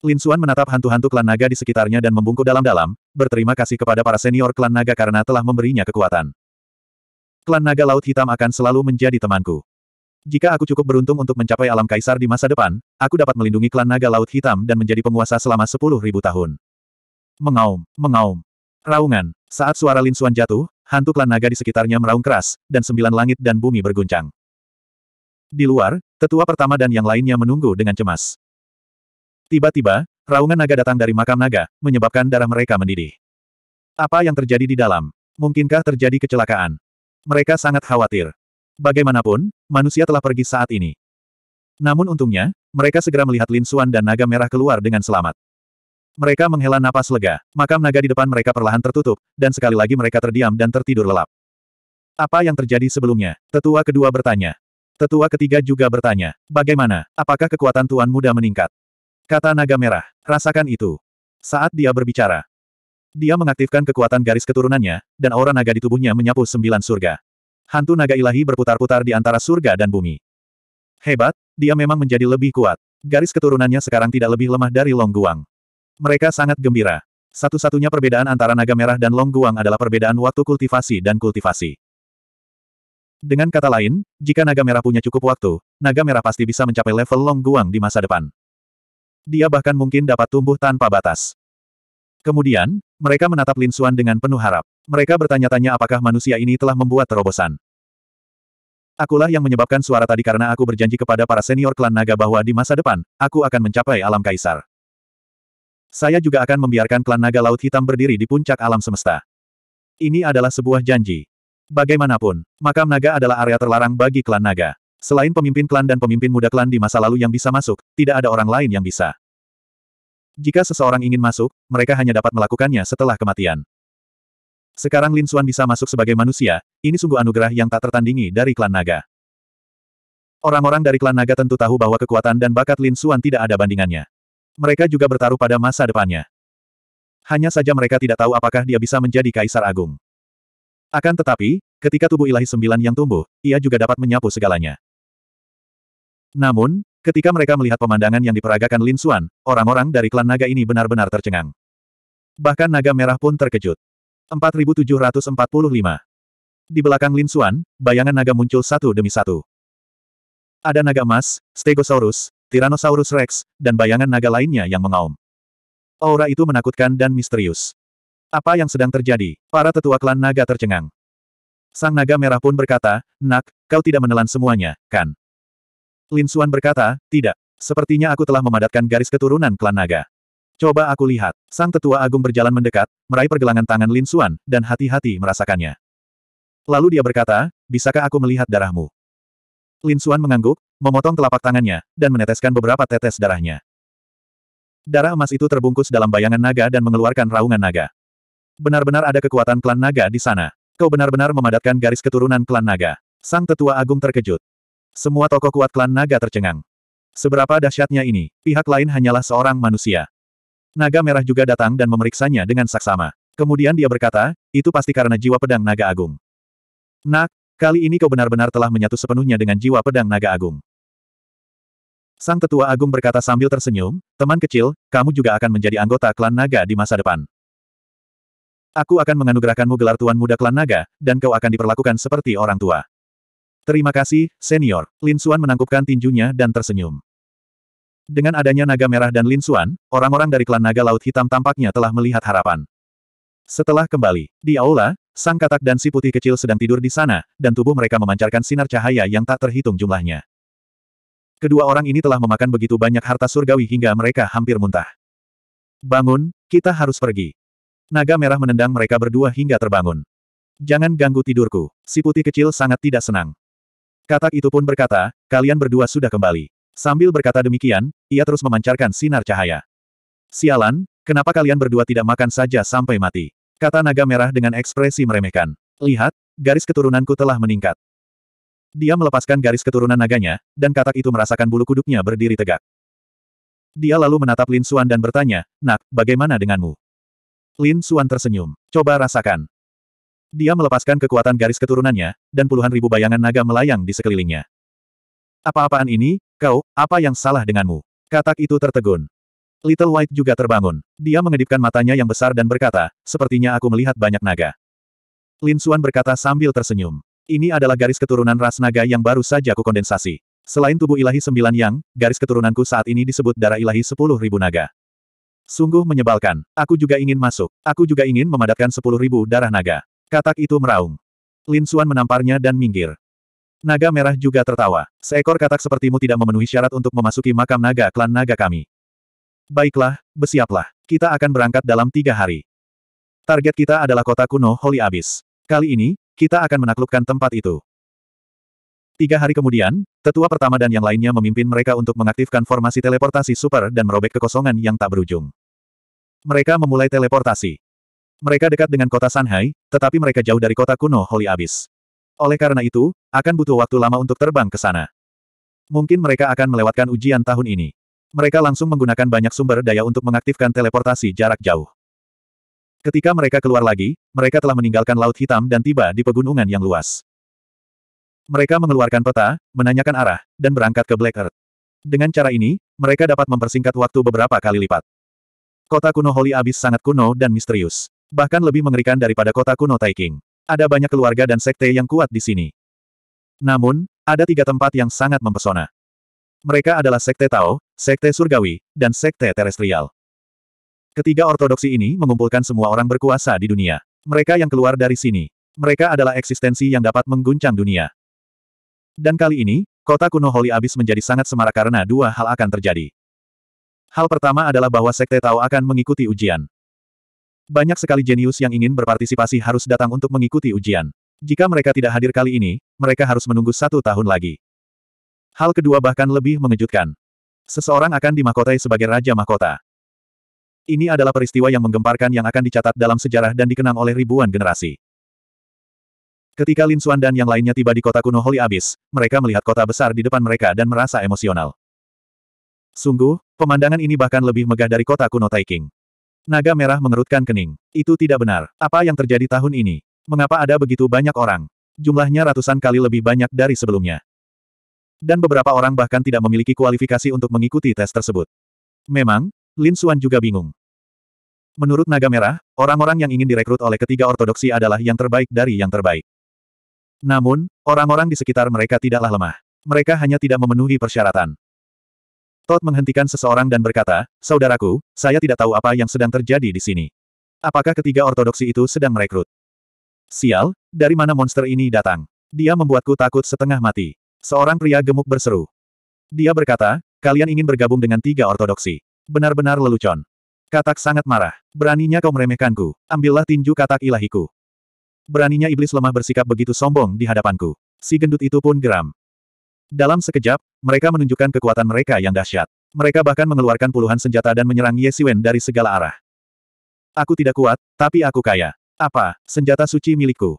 Lin Xuan menatap hantu-hantu klan naga di sekitarnya dan membungkuk dalam-dalam, berterima kasih kepada para senior klan naga karena telah memberinya kekuatan. Klan Naga Laut Hitam akan selalu menjadi temanku. Jika aku cukup beruntung untuk mencapai alam kaisar di masa depan, aku dapat melindungi klan Naga Laut Hitam dan menjadi penguasa selama sepuluh ribu tahun. Mengaum, mengaum. Raungan. Saat suara Lin Xuan jatuh, hantu klan naga di sekitarnya meraung keras, dan sembilan langit dan bumi berguncang. Di luar, tetua pertama dan yang lainnya menunggu dengan cemas. Tiba-tiba, raungan naga datang dari makam naga, menyebabkan darah mereka mendidih. Apa yang terjadi di dalam? Mungkinkah terjadi kecelakaan? Mereka sangat khawatir. Bagaimanapun, manusia telah pergi saat ini. Namun untungnya, mereka segera melihat Lin Xuan dan naga merah keluar dengan selamat. Mereka menghela napas lega, makam naga di depan mereka perlahan tertutup, dan sekali lagi mereka terdiam dan tertidur lelap. Apa yang terjadi sebelumnya? Tetua kedua bertanya. Tetua ketiga juga bertanya, bagaimana, apakah kekuatan Tuan Muda meningkat? Kata naga merah, rasakan itu. Saat dia berbicara, dia mengaktifkan kekuatan garis keturunannya, dan aura naga di tubuhnya menyapu sembilan surga. Hantu naga ilahi berputar-putar di antara surga dan bumi. Hebat, dia memang menjadi lebih kuat. Garis keturunannya sekarang tidak lebih lemah dari Long Guang. Mereka sangat gembira. Satu-satunya perbedaan antara naga merah dan Long Guang adalah perbedaan waktu kultivasi dan kultivasi. Dengan kata lain, jika naga merah punya cukup waktu, naga merah pasti bisa mencapai level Long Guang di masa depan. Dia bahkan mungkin dapat tumbuh tanpa batas. Kemudian, mereka menatap Lin Xuan dengan penuh harap. Mereka bertanya-tanya apakah manusia ini telah membuat terobosan. Akulah yang menyebabkan suara tadi karena aku berjanji kepada para senior klan naga bahwa di masa depan, aku akan mencapai alam kaisar. Saya juga akan membiarkan klan naga laut hitam berdiri di puncak alam semesta. Ini adalah sebuah janji. Bagaimanapun, makam naga adalah area terlarang bagi klan naga. Selain pemimpin klan dan pemimpin muda klan di masa lalu yang bisa masuk, tidak ada orang lain yang bisa. Jika seseorang ingin masuk, mereka hanya dapat melakukannya setelah kematian. Sekarang Lin Xuan bisa masuk sebagai manusia, ini sungguh anugerah yang tak tertandingi dari klan naga. Orang-orang dari klan naga tentu tahu bahwa kekuatan dan bakat Lin Xuan tidak ada bandingannya. Mereka juga bertaruh pada masa depannya. Hanya saja mereka tidak tahu apakah dia bisa menjadi kaisar agung. Akan tetapi, ketika tubuh ilahi sembilan yang tumbuh, ia juga dapat menyapu segalanya. Namun, Ketika mereka melihat pemandangan yang diperagakan Lin Xuan, orang-orang dari klan naga ini benar-benar tercengang. Bahkan naga merah pun terkejut. 4745. Di belakang Lin Xuan, bayangan naga muncul satu demi satu. Ada naga emas, Stegosaurus, Tyrannosaurus Rex, dan bayangan naga lainnya yang mengaum. Aura itu menakutkan dan misterius. Apa yang sedang terjadi? Para tetua klan naga tercengang. Sang naga merah pun berkata, Nak, kau tidak menelan semuanya, kan? Lin Suan berkata, tidak. Sepertinya aku telah memadatkan garis keturunan klan naga. Coba aku lihat. Sang tetua agung berjalan mendekat, meraih pergelangan tangan Lin Suan, dan hati-hati merasakannya. Lalu dia berkata, bisakah aku melihat darahmu? Lin Suan mengangguk, memotong telapak tangannya, dan meneteskan beberapa tetes darahnya. Darah emas itu terbungkus dalam bayangan naga dan mengeluarkan raungan naga. Benar-benar ada kekuatan klan naga di sana. Kau benar-benar memadatkan garis keturunan klan naga. Sang tetua agung terkejut. Semua tokoh kuat klan naga tercengang. Seberapa dahsyatnya ini, pihak lain hanyalah seorang manusia. Naga merah juga datang dan memeriksanya dengan saksama. Kemudian dia berkata, itu pasti karena jiwa pedang naga agung. Nak, kali ini kau benar-benar telah menyatu sepenuhnya dengan jiwa pedang naga agung. Sang tetua agung berkata sambil tersenyum, teman kecil, kamu juga akan menjadi anggota klan naga di masa depan. Aku akan menganugerahkanmu gelar tuan muda klan naga, dan kau akan diperlakukan seperti orang tua. Terima kasih, senior. Lin Xuan menangkupkan tinjunya dan tersenyum. Dengan adanya naga merah dan Lin Xuan, orang-orang dari klan naga laut hitam tampaknya telah melihat harapan. Setelah kembali, di aula, sang katak dan si putih kecil sedang tidur di sana, dan tubuh mereka memancarkan sinar cahaya yang tak terhitung jumlahnya. Kedua orang ini telah memakan begitu banyak harta surgawi hingga mereka hampir muntah. Bangun, kita harus pergi. Naga merah menendang mereka berdua hingga terbangun. Jangan ganggu tidurku. Si putih kecil sangat tidak senang. Katak itu pun berkata, kalian berdua sudah kembali. Sambil berkata demikian, ia terus memancarkan sinar cahaya. Sialan, kenapa kalian berdua tidak makan saja sampai mati? Kata naga merah dengan ekspresi meremehkan. Lihat, garis keturunanku telah meningkat. Dia melepaskan garis keturunan naganya, dan katak itu merasakan bulu kuduknya berdiri tegak. Dia lalu menatap Lin Suan dan bertanya, Nak, bagaimana denganmu? Lin Suan tersenyum. Coba rasakan. Dia melepaskan kekuatan garis keturunannya, dan puluhan ribu bayangan naga melayang di sekelilingnya. Apa-apaan ini, kau, apa yang salah denganmu? Katak itu tertegun. Little White juga terbangun. Dia mengedipkan matanya yang besar dan berkata, sepertinya aku melihat banyak naga. Lin Xuan berkata sambil tersenyum. Ini adalah garis keturunan ras naga yang baru saja kukondensasi. Selain tubuh ilahi sembilan yang, garis keturunanku saat ini disebut darah ilahi sepuluh ribu naga. Sungguh menyebalkan. Aku juga ingin masuk. Aku juga ingin memadatkan sepuluh ribu darah naga. Katak itu meraung. Lin Suan menamparnya dan minggir. Naga merah juga tertawa. Seekor katak sepertimu tidak memenuhi syarat untuk memasuki makam naga klan naga kami. Baiklah, bersiaplah. Kita akan berangkat dalam tiga hari. Target kita adalah kota kuno Holy Abyss. Kali ini, kita akan menaklukkan tempat itu. Tiga hari kemudian, tetua pertama dan yang lainnya memimpin mereka untuk mengaktifkan formasi teleportasi super dan merobek kekosongan yang tak berujung. Mereka memulai teleportasi. Mereka dekat dengan kota Shanghai, tetapi mereka jauh dari kota kuno Holy Abyss. Oleh karena itu, akan butuh waktu lama untuk terbang ke sana. Mungkin mereka akan melewatkan ujian tahun ini. Mereka langsung menggunakan banyak sumber daya untuk mengaktifkan teleportasi jarak jauh. Ketika mereka keluar lagi, mereka telah meninggalkan Laut Hitam dan tiba di pegunungan yang luas. Mereka mengeluarkan peta, menanyakan arah, dan berangkat ke Black Earth. Dengan cara ini, mereka dapat mempersingkat waktu beberapa kali lipat. Kota kuno Holy Abyss sangat kuno dan misterius. Bahkan lebih mengerikan daripada kota kuno Taiking. Ada banyak keluarga dan sekte yang kuat di sini. Namun, ada tiga tempat yang sangat mempesona. Mereka adalah Sekte Tao, Sekte Surgawi, dan Sekte Terestrial. Ketiga ortodoksi ini mengumpulkan semua orang berkuasa di dunia. Mereka yang keluar dari sini. Mereka adalah eksistensi yang dapat mengguncang dunia. Dan kali ini, kota kuno Holy Abyss menjadi sangat semarak karena dua hal akan terjadi. Hal pertama adalah bahwa Sekte Tao akan mengikuti ujian. Banyak sekali jenius yang ingin berpartisipasi harus datang untuk mengikuti ujian. Jika mereka tidak hadir kali ini, mereka harus menunggu satu tahun lagi. Hal kedua bahkan lebih mengejutkan. Seseorang akan dimahkotai sebagai Raja Mahkota. Ini adalah peristiwa yang menggemparkan yang akan dicatat dalam sejarah dan dikenang oleh ribuan generasi. Ketika Lin Xuan dan yang lainnya tiba di kota kuno Holy Abyss, mereka melihat kota besar di depan mereka dan merasa emosional. Sungguh, pemandangan ini bahkan lebih megah dari kota kuno Taiking. Naga merah mengerutkan kening. Itu tidak benar. Apa yang terjadi tahun ini? Mengapa ada begitu banyak orang? Jumlahnya ratusan kali lebih banyak dari sebelumnya. Dan beberapa orang bahkan tidak memiliki kualifikasi untuk mengikuti tes tersebut. Memang, Lin Suan juga bingung. Menurut Naga Merah, orang-orang yang ingin direkrut oleh ketiga ortodoksi adalah yang terbaik dari yang terbaik. Namun, orang-orang di sekitar mereka tidaklah lemah. Mereka hanya tidak memenuhi persyaratan. Todd menghentikan seseorang dan berkata, Saudaraku, saya tidak tahu apa yang sedang terjadi di sini. Apakah ketiga ortodoksi itu sedang merekrut? Sial, dari mana monster ini datang? Dia membuatku takut setengah mati. Seorang pria gemuk berseru. Dia berkata, kalian ingin bergabung dengan tiga ortodoksi. Benar-benar lelucon. Katak sangat marah. Beraninya kau meremehkanku. Ambillah tinju katak ilahiku. Beraninya iblis lemah bersikap begitu sombong di hadapanku. Si gendut itu pun geram. Dalam sekejap, mereka menunjukkan kekuatan mereka yang dahsyat. Mereka bahkan mengeluarkan puluhan senjata dan menyerang Ye Siwen dari segala arah. Aku tidak kuat, tapi aku kaya. Apa, senjata suci milikku?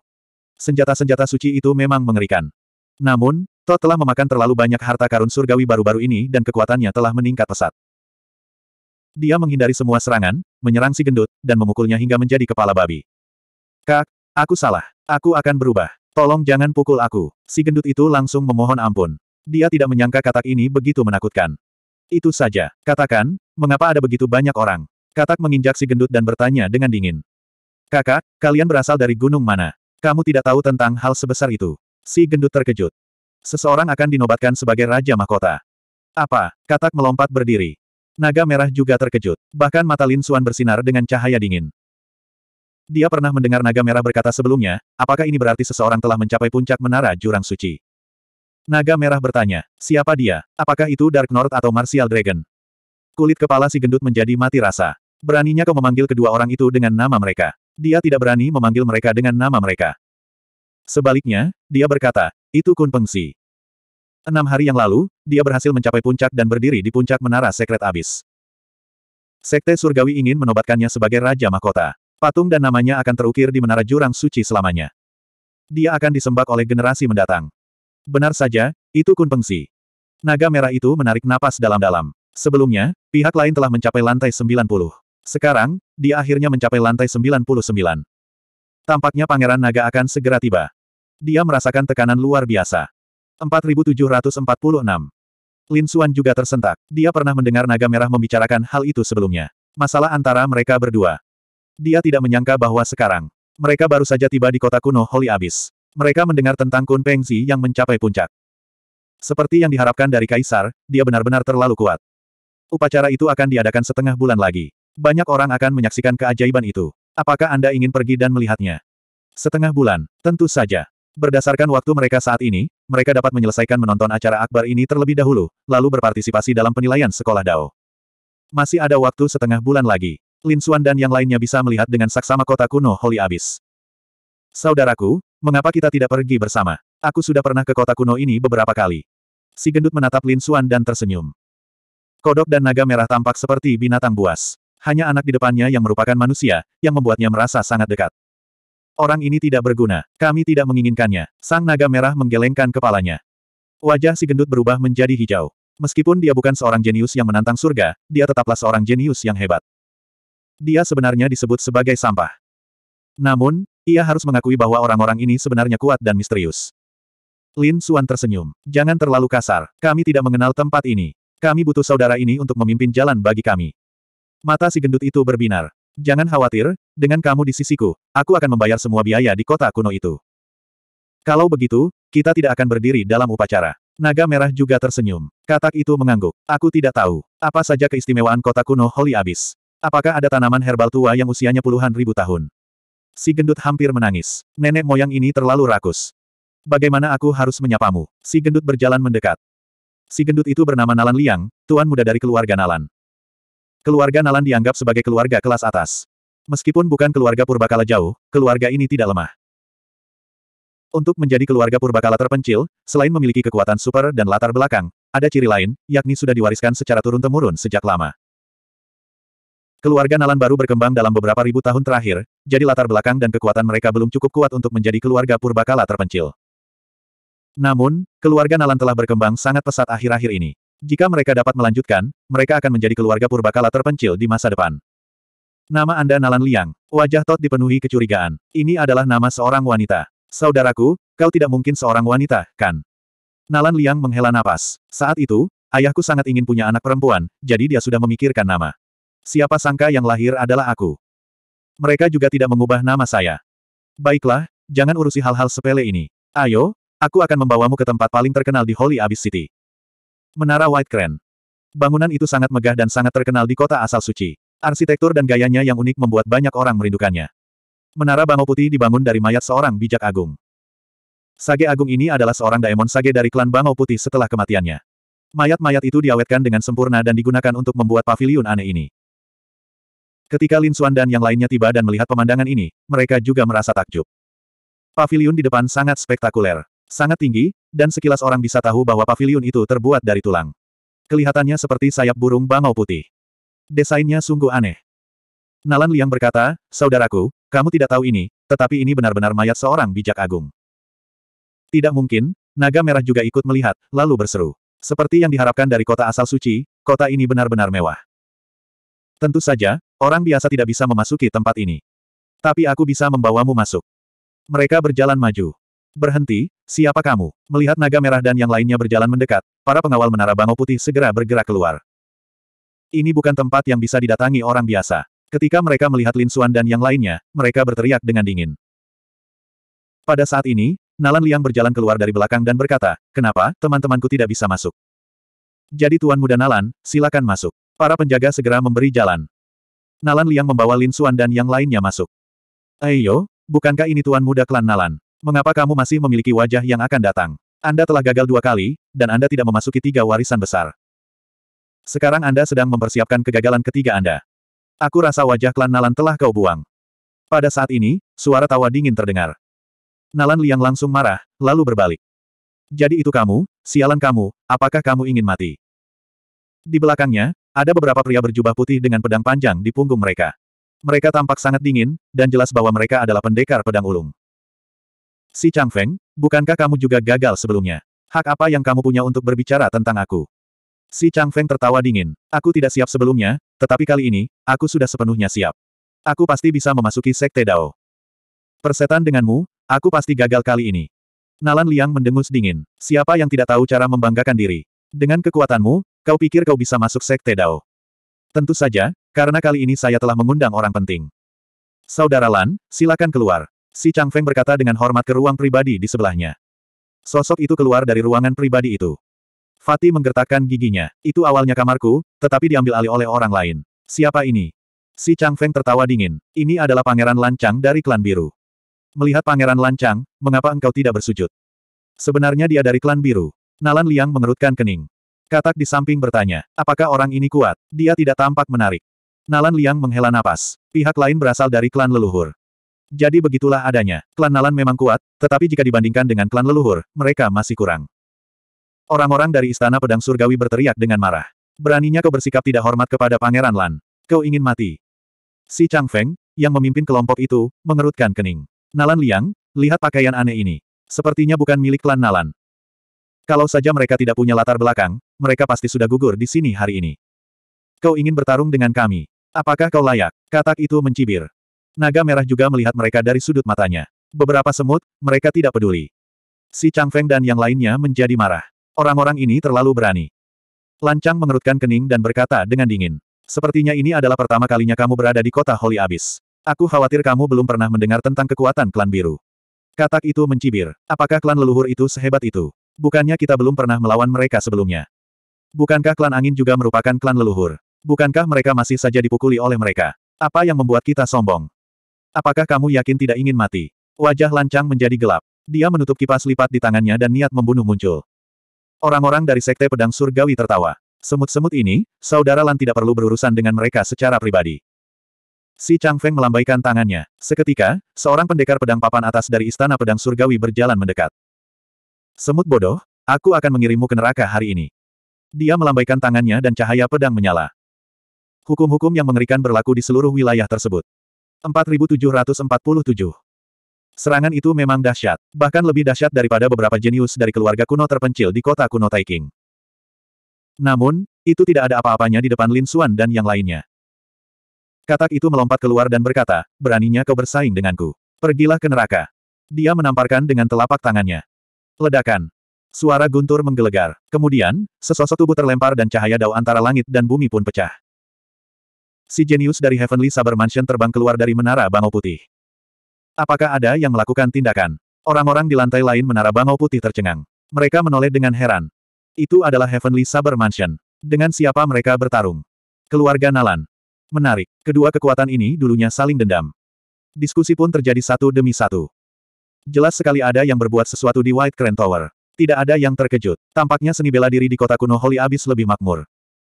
Senjata-senjata suci itu memang mengerikan. Namun, Toh telah memakan terlalu banyak harta karun surgawi baru-baru ini dan kekuatannya telah meningkat pesat. Dia menghindari semua serangan, menyerang si gendut, dan memukulnya hingga menjadi kepala babi. Kak, aku salah. Aku akan berubah. Tolong jangan pukul aku. Si gendut itu langsung memohon ampun. Dia tidak menyangka katak ini begitu menakutkan. Itu saja. Katakan, mengapa ada begitu banyak orang? Katak menginjak si gendut dan bertanya dengan dingin. Kakak, kalian berasal dari gunung mana? Kamu tidak tahu tentang hal sebesar itu. Si gendut terkejut. Seseorang akan dinobatkan sebagai Raja Mahkota. Apa? Katak melompat berdiri. Naga merah juga terkejut. Bahkan mata Lin Xuan bersinar dengan cahaya dingin. Dia pernah mendengar naga merah berkata sebelumnya, apakah ini berarti seseorang telah mencapai puncak menara jurang suci? Naga merah bertanya, siapa dia? Apakah itu Dark North atau Martial Dragon? Kulit kepala si gendut menjadi mati rasa. Beraninya kau memanggil kedua orang itu dengan nama mereka. Dia tidak berani memanggil mereka dengan nama mereka. Sebaliknya, dia berkata, itu Kun Pengsi. Enam hari yang lalu, dia berhasil mencapai puncak dan berdiri di puncak menara sekret abis. Sekte Surgawi ingin menobatkannya sebagai Raja Mahkota. Patung dan namanya akan terukir di menara jurang suci selamanya. Dia akan disembah oleh generasi mendatang. Benar saja, itu Kun Pengsi. Naga merah itu menarik napas dalam-dalam. Sebelumnya, pihak lain telah mencapai lantai 90. Sekarang, dia akhirnya mencapai lantai 99. Tampaknya Pangeran Naga akan segera tiba. Dia merasakan tekanan luar biasa. 4746. Lin Xuan juga tersentak. Dia pernah mendengar Naga Merah membicarakan hal itu sebelumnya. Masalah antara mereka berdua. Dia tidak menyangka bahwa sekarang, mereka baru saja tiba di kota kuno Holy Abyss. Mereka mendengar tentang Kun Pengzi yang mencapai puncak. Seperti yang diharapkan dari Kaisar, dia benar-benar terlalu kuat. Upacara itu akan diadakan setengah bulan lagi. Banyak orang akan menyaksikan keajaiban itu. Apakah Anda ingin pergi dan melihatnya? Setengah bulan, tentu saja. Berdasarkan waktu mereka saat ini, mereka dapat menyelesaikan menonton acara akbar ini terlebih dahulu, lalu berpartisipasi dalam penilaian sekolah Dao. Masih ada waktu setengah bulan lagi. Lin Xuan dan yang lainnya bisa melihat dengan saksama kota kuno Holy Abyss. Saudaraku, Mengapa kita tidak pergi bersama? Aku sudah pernah ke kota kuno ini beberapa kali. Si gendut menatap Lin Suan dan tersenyum. Kodok dan naga merah tampak seperti binatang buas. Hanya anak di depannya yang merupakan manusia, yang membuatnya merasa sangat dekat. Orang ini tidak berguna, kami tidak menginginkannya. Sang naga merah menggelengkan kepalanya. Wajah si gendut berubah menjadi hijau. Meskipun dia bukan seorang jenius yang menantang surga, dia tetaplah seorang jenius yang hebat. Dia sebenarnya disebut sebagai sampah. Namun, ia harus mengakui bahwa orang-orang ini sebenarnya kuat dan misterius. Lin Suan tersenyum. Jangan terlalu kasar, kami tidak mengenal tempat ini. Kami butuh saudara ini untuk memimpin jalan bagi kami. Mata si gendut itu berbinar. Jangan khawatir, dengan kamu di sisiku, aku akan membayar semua biaya di kota kuno itu. Kalau begitu, kita tidak akan berdiri dalam upacara. Naga merah juga tersenyum. Katak itu mengangguk. Aku tidak tahu. Apa saja keistimewaan kota kuno Holy Abyss. Apakah ada tanaman herbal tua yang usianya puluhan ribu tahun? Si gendut hampir menangis. Nenek moyang ini terlalu rakus. Bagaimana aku harus menyapamu? Si gendut berjalan mendekat. Si gendut itu bernama Nalan Liang, tuan muda dari keluarga Nalan. Keluarga Nalan dianggap sebagai keluarga kelas atas. Meskipun bukan keluarga purbakala jauh, keluarga ini tidak lemah. Untuk menjadi keluarga purbakala terpencil, selain memiliki kekuatan super dan latar belakang, ada ciri lain, yakni sudah diwariskan secara turun-temurun sejak lama. Keluarga Nalan baru berkembang dalam beberapa ribu tahun terakhir, jadi latar belakang dan kekuatan mereka belum cukup kuat untuk menjadi keluarga purbakala terpencil. Namun, keluarga Nalan telah berkembang sangat pesat akhir-akhir ini. Jika mereka dapat melanjutkan, mereka akan menjadi keluarga purbakala terpencil di masa depan. Nama Anda Nalan Liang. Wajah Todd dipenuhi kecurigaan. Ini adalah nama seorang wanita. Saudaraku, kau tidak mungkin seorang wanita, kan? Nalan Liang menghela napas. Saat itu, ayahku sangat ingin punya anak perempuan, jadi dia sudah memikirkan nama. Siapa sangka yang lahir adalah aku. Mereka juga tidak mengubah nama saya. Baiklah, jangan urusi hal-hal sepele ini. Ayo, aku akan membawamu ke tempat paling terkenal di Holy Abyss City. Menara White Crane. Bangunan itu sangat megah dan sangat terkenal di kota asal suci. Arsitektur dan gayanya yang unik membuat banyak orang merindukannya. Menara Bangau Putih dibangun dari mayat seorang bijak agung. Sage Agung ini adalah seorang daemon sage dari klan Bangau Putih setelah kematiannya. Mayat-mayat itu diawetkan dengan sempurna dan digunakan untuk membuat paviliun aneh ini. Ketika Lin Suan dan yang lainnya tiba dan melihat pemandangan ini, mereka juga merasa takjub. Paviliun di depan sangat spektakuler, sangat tinggi, dan sekilas orang bisa tahu bahwa pavilion itu terbuat dari tulang. Kelihatannya seperti sayap burung bangau putih. Desainnya sungguh aneh. Nalan Liang berkata, Saudaraku, kamu tidak tahu ini, tetapi ini benar-benar mayat seorang bijak agung. Tidak mungkin, naga merah juga ikut melihat, lalu berseru. Seperti yang diharapkan dari kota asal suci, kota ini benar-benar mewah. Tentu saja, orang biasa tidak bisa memasuki tempat ini. Tapi aku bisa membawamu masuk. Mereka berjalan maju. Berhenti, siapa kamu? Melihat naga merah dan yang lainnya berjalan mendekat, para pengawal menara bango putih segera bergerak keluar. Ini bukan tempat yang bisa didatangi orang biasa. Ketika mereka melihat Lin Suan dan yang lainnya, mereka berteriak dengan dingin. Pada saat ini, Nalan Liang berjalan keluar dari belakang dan berkata, kenapa, teman-temanku tidak bisa masuk? Jadi tuan muda Nalan, silakan masuk. Para penjaga segera memberi jalan. Nalan Liang membawa Lin Xuan dan yang lainnya masuk. Ayo, bukankah ini tuan muda klan Nalan? Mengapa kamu masih memiliki wajah yang akan datang? Anda telah gagal dua kali, dan Anda tidak memasuki tiga warisan besar. Sekarang Anda sedang mempersiapkan kegagalan ketiga Anda. Aku rasa wajah klan Nalan telah kau buang. Pada saat ini, suara tawa dingin terdengar. Nalan Liang langsung marah, lalu berbalik. Jadi itu kamu, sialan kamu, apakah kamu ingin mati? Di belakangnya, ada beberapa pria berjubah putih dengan pedang panjang di punggung mereka. Mereka tampak sangat dingin, dan jelas bahwa mereka adalah pendekar pedang ulung. Si Chang Feng, bukankah kamu juga gagal sebelumnya? Hak apa yang kamu punya untuk berbicara tentang aku? Si Chang Feng tertawa dingin. Aku tidak siap sebelumnya, tetapi kali ini, aku sudah sepenuhnya siap. Aku pasti bisa memasuki Sekte Dao. Persetan denganmu, aku pasti gagal kali ini. Nalan Liang mendengus dingin. Siapa yang tidak tahu cara membanggakan diri? Dengan kekuatanmu, Kau pikir kau bisa masuk sekte Dao? Tentu saja, karena kali ini saya telah mengundang orang penting. Saudara Lan, silakan keluar. Si Chang Feng berkata dengan hormat ke ruang pribadi di sebelahnya. Sosok itu keluar dari ruangan pribadi itu. Fatih menggertakkan giginya. Itu awalnya kamarku, tetapi diambil alih oleh orang lain. Siapa ini? Si Chang Feng tertawa dingin. Ini adalah Pangeran Lancang dari klan biru. Melihat Pangeran Lancang, mengapa engkau tidak bersujud? Sebenarnya dia dari klan biru. Nalan Liang mengerutkan kening. Katak di samping bertanya, apakah orang ini kuat? Dia tidak tampak menarik. Nalan Liang menghela napas. Pihak lain berasal dari klan leluhur. Jadi begitulah adanya. Klan Nalan memang kuat, tetapi jika dibandingkan dengan klan leluhur, mereka masih kurang. Orang-orang dari Istana Pedang Surgawi berteriak dengan marah. Beraninya kau bersikap tidak hormat kepada Pangeran Lan. Kau ingin mati. Si Chang Feng, yang memimpin kelompok itu, mengerutkan kening. Nalan Liang, lihat pakaian aneh ini. Sepertinya bukan milik klan Nalan. Kalau saja mereka tidak punya latar belakang, mereka pasti sudah gugur di sini hari ini. Kau ingin bertarung dengan kami. Apakah kau layak? Katak itu mencibir. Naga merah juga melihat mereka dari sudut matanya. Beberapa semut, mereka tidak peduli. Si Chang Feng dan yang lainnya menjadi marah. Orang-orang ini terlalu berani. Lancang mengerutkan kening dan berkata dengan dingin. Sepertinya ini adalah pertama kalinya kamu berada di kota Holy Abyss. Aku khawatir kamu belum pernah mendengar tentang kekuatan klan biru. Katak itu mencibir. Apakah klan leluhur itu sehebat itu? Bukannya kita belum pernah melawan mereka sebelumnya. Bukankah klan angin juga merupakan klan leluhur? Bukankah mereka masih saja dipukuli oleh mereka? Apa yang membuat kita sombong? Apakah kamu yakin tidak ingin mati? Wajah lancang menjadi gelap. Dia menutup kipas lipat di tangannya dan niat membunuh muncul. Orang-orang dari Sekte Pedang Surgawi tertawa. Semut-semut ini, saudara Lan tidak perlu berurusan dengan mereka secara pribadi. Si Chang Feng melambaikan tangannya. Seketika, seorang pendekar pedang papan atas dari Istana Pedang Surgawi berjalan mendekat. Semut bodoh, aku akan mengirimmu ke neraka hari ini. Dia melambaikan tangannya dan cahaya pedang menyala. Hukum-hukum yang mengerikan berlaku di seluruh wilayah tersebut. 4747. Serangan itu memang dahsyat, bahkan lebih dahsyat daripada beberapa jenius dari keluarga kuno terpencil di kota kuno Taiking. Namun, itu tidak ada apa-apanya di depan Lin Xuan dan yang lainnya. Katak itu melompat keluar dan berkata, beraninya kau bersaing denganku. Pergilah ke neraka. Dia menamparkan dengan telapak tangannya. Ledakan. Suara guntur menggelegar. Kemudian, sesosok tubuh terlempar dan cahaya dao antara langit dan bumi pun pecah. Si jenius dari Heavenly Saber Mansion terbang keluar dari menara bangau putih. Apakah ada yang melakukan tindakan? Orang-orang di lantai lain menara bangau putih tercengang. Mereka menoleh dengan heran. Itu adalah Heavenly Saber Mansion. Dengan siapa mereka bertarung? Keluarga Nalan. Menarik, kedua kekuatan ini dulunya saling dendam. Diskusi pun terjadi satu demi satu. Jelas sekali ada yang berbuat sesuatu di White Crane Tower. Tidak ada yang terkejut. Tampaknya seni bela diri di kota kuno Holy Abyss lebih makmur.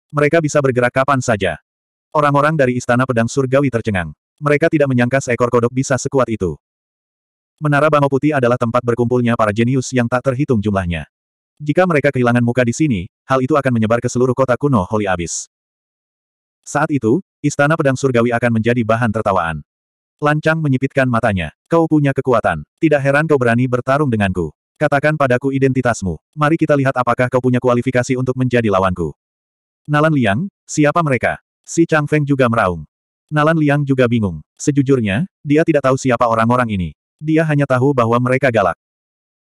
Mereka bisa bergerak kapan saja. Orang-orang dari Istana Pedang Surgawi tercengang. Mereka tidak menyangka seekor kodok bisa sekuat itu. Menara Bangau Putih adalah tempat berkumpulnya para jenius yang tak terhitung jumlahnya. Jika mereka kehilangan muka di sini, hal itu akan menyebar ke seluruh kota kuno Holy Abyss. Saat itu, Istana Pedang Surgawi akan menjadi bahan tertawaan. Lancang menyipitkan matanya. Kau punya kekuatan. Tidak heran kau berani bertarung denganku. Katakan padaku identitasmu. Mari kita lihat apakah kau punya kualifikasi untuk menjadi lawanku. Nalan Liang, siapa mereka? Si Chang Feng juga meraung. Nalan Liang juga bingung. Sejujurnya, dia tidak tahu siapa orang-orang ini. Dia hanya tahu bahwa mereka galak.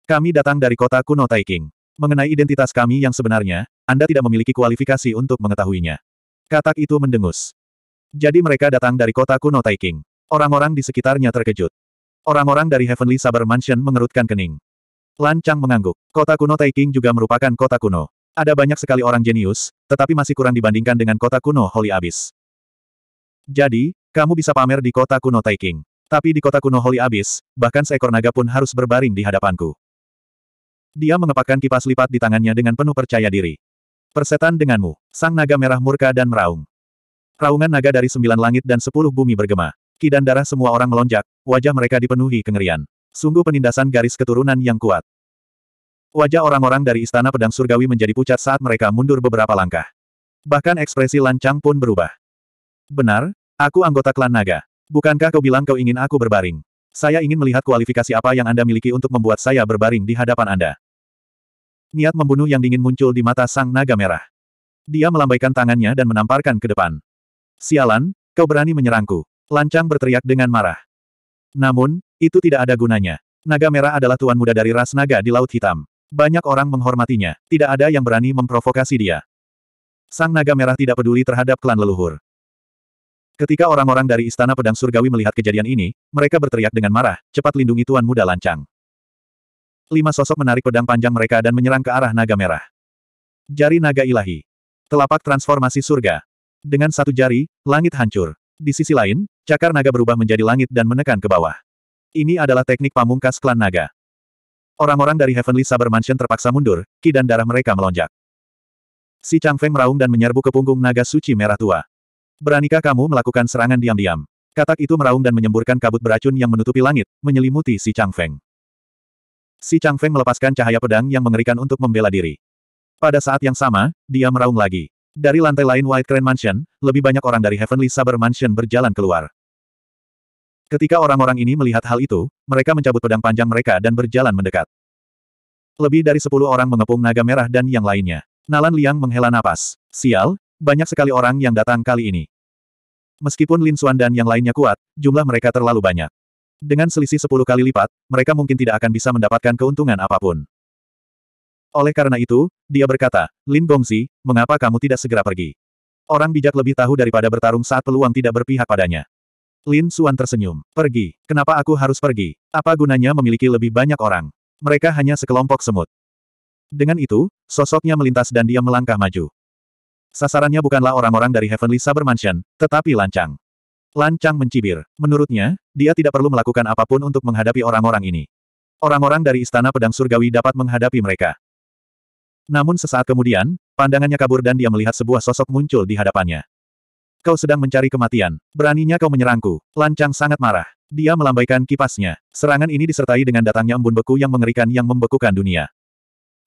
Kami datang dari kota kuno Taiking. Mengenai identitas kami yang sebenarnya, Anda tidak memiliki kualifikasi untuk mengetahuinya. Katak itu mendengus. Jadi mereka datang dari kota kuno Taiking. Orang-orang di sekitarnya terkejut. Orang-orang dari Heavenly Saber Mansion mengerutkan kening. Lan Chang mengangguk. Kota kuno Taiking juga merupakan kota kuno. Ada banyak sekali orang jenius, tetapi masih kurang dibandingkan dengan kota kuno Holy Abyss. Jadi, kamu bisa pamer di kota kuno Taiking. Tapi di kota kuno Holy Abyss, bahkan seekor naga pun harus berbaring di hadapanku. Dia mengepakkan kipas lipat di tangannya dengan penuh percaya diri. Persetan denganmu, sang naga merah murka dan meraung. Raungan naga dari sembilan langit dan sepuluh bumi bergema. Ki dan darah semua orang melonjak, wajah mereka dipenuhi kengerian. Sungguh penindasan garis keturunan yang kuat. Wajah orang-orang dari Istana Pedang Surgawi menjadi pucat saat mereka mundur beberapa langkah. Bahkan ekspresi lancang pun berubah. Benar, aku anggota klan naga. Bukankah kau bilang kau ingin aku berbaring? Saya ingin melihat kualifikasi apa yang Anda miliki untuk membuat saya berbaring di hadapan Anda. Niat membunuh yang dingin muncul di mata sang naga merah. Dia melambaikan tangannya dan menamparkan ke depan. Sialan, kau berani menyerangku. Lancang berteriak dengan marah. Namun, itu tidak ada gunanya. Naga Merah adalah tuan muda dari ras naga di Laut Hitam. Banyak orang menghormatinya, tidak ada yang berani memprovokasi dia. Sang Naga Merah tidak peduli terhadap klan leluhur. Ketika orang-orang dari Istana Pedang Surgawi melihat kejadian ini, mereka berteriak dengan marah, cepat lindungi Tuan Muda Lancang. Lima sosok menarik pedang panjang mereka dan menyerang ke arah naga merah. Jari naga ilahi. Telapak transformasi surga. Dengan satu jari, langit hancur. Di sisi lain, cakar naga berubah menjadi langit dan menekan ke bawah. Ini adalah teknik pamungkas klan naga. Orang-orang dari Heavenly Saber Mansion terpaksa mundur, ki dan darah mereka melonjak. Si Chang Feng meraung dan menyerbu ke punggung naga suci merah tua. Beranikah kamu melakukan serangan diam-diam? Katak itu meraung dan menyemburkan kabut beracun yang menutupi langit, menyelimuti si Chang Feng. Si Chang Feng melepaskan cahaya pedang yang mengerikan untuk membela diri. Pada saat yang sama, dia meraung lagi. Dari lantai lain White Crane Mansion, lebih banyak orang dari Heavenly Saber Mansion berjalan keluar. Ketika orang-orang ini melihat hal itu, mereka mencabut pedang panjang mereka dan berjalan mendekat. Lebih dari sepuluh orang mengepung naga merah dan yang lainnya. Nalan Liang menghela napas. Sial, banyak sekali orang yang datang kali ini. Meskipun Lin Xuan dan yang lainnya kuat, jumlah mereka terlalu banyak. Dengan selisih sepuluh kali lipat, mereka mungkin tidak akan bisa mendapatkan keuntungan apapun. Oleh karena itu, dia berkata, Lin Gongzi, mengapa kamu tidak segera pergi? Orang bijak lebih tahu daripada bertarung saat peluang tidak berpihak padanya. Lin Xuan tersenyum. Pergi. Kenapa aku harus pergi? Apa gunanya memiliki lebih banyak orang? Mereka hanya sekelompok semut. Dengan itu, sosoknya melintas dan dia melangkah maju. Sasarannya bukanlah orang-orang dari Heavenly Saber Mansion, tetapi lancang. Lancang mencibir. Menurutnya, dia tidak perlu melakukan apapun untuk menghadapi orang-orang ini. Orang-orang dari Istana Pedang Surgawi dapat menghadapi mereka. Namun sesaat kemudian, pandangannya kabur dan dia melihat sebuah sosok muncul di hadapannya. Kau sedang mencari kematian. Beraninya kau menyerangku. Lancang sangat marah. Dia melambaikan kipasnya. Serangan ini disertai dengan datangnya embun beku yang mengerikan yang membekukan dunia.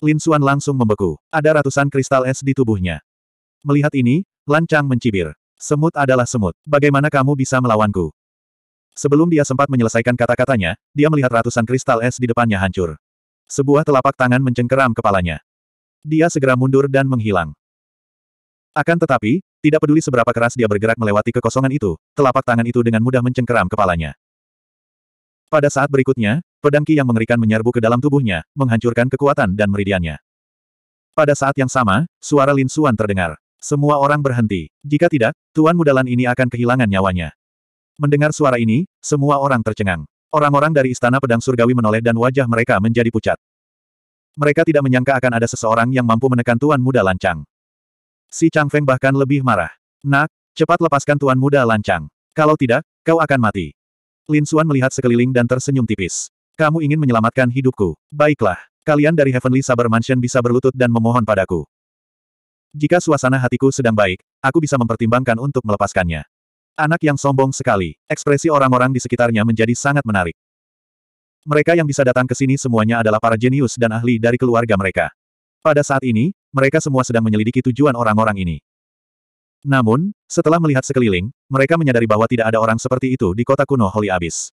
Lin Suan langsung membeku. Ada ratusan kristal es di tubuhnya. Melihat ini, Lancang mencibir. Semut adalah semut. Bagaimana kamu bisa melawanku? Sebelum dia sempat menyelesaikan kata-katanya, dia melihat ratusan kristal es di depannya hancur. Sebuah telapak tangan mencengkeram kepalanya dia segera mundur dan menghilang. Akan tetapi, tidak peduli seberapa keras dia bergerak melewati kekosongan itu, telapak tangan itu dengan mudah mencengkeram kepalanya. Pada saat berikutnya, pedang Ki yang mengerikan menyerbu ke dalam tubuhnya, menghancurkan kekuatan dan meridiannya. Pada saat yang sama, suara Lin Suan terdengar. Semua orang berhenti. Jika tidak, Tuan Mudalan ini akan kehilangan nyawanya. Mendengar suara ini, semua orang tercengang. Orang-orang dari Istana Pedang Surgawi menoleh dan wajah mereka menjadi pucat mereka tidak menyangka akan ada seseorang yang mampu menekan Tuan Muda Lancang. Si Chang Feng bahkan lebih marah. Nak, cepat lepaskan Tuan Muda Lancang. Kalau tidak, kau akan mati. Lin Xuan melihat sekeliling dan tersenyum tipis. Kamu ingin menyelamatkan hidupku. Baiklah, kalian dari Heavenly Saber Mansion bisa berlutut dan memohon padaku. Jika suasana hatiku sedang baik, aku bisa mempertimbangkan untuk melepaskannya. Anak yang sombong sekali, ekspresi orang-orang di sekitarnya menjadi sangat menarik. Mereka yang bisa datang ke sini semuanya adalah para jenius dan ahli dari keluarga mereka. Pada saat ini, mereka semua sedang menyelidiki tujuan orang-orang ini. Namun, setelah melihat sekeliling, mereka menyadari bahwa tidak ada orang seperti itu di kota kuno Holy Abyss.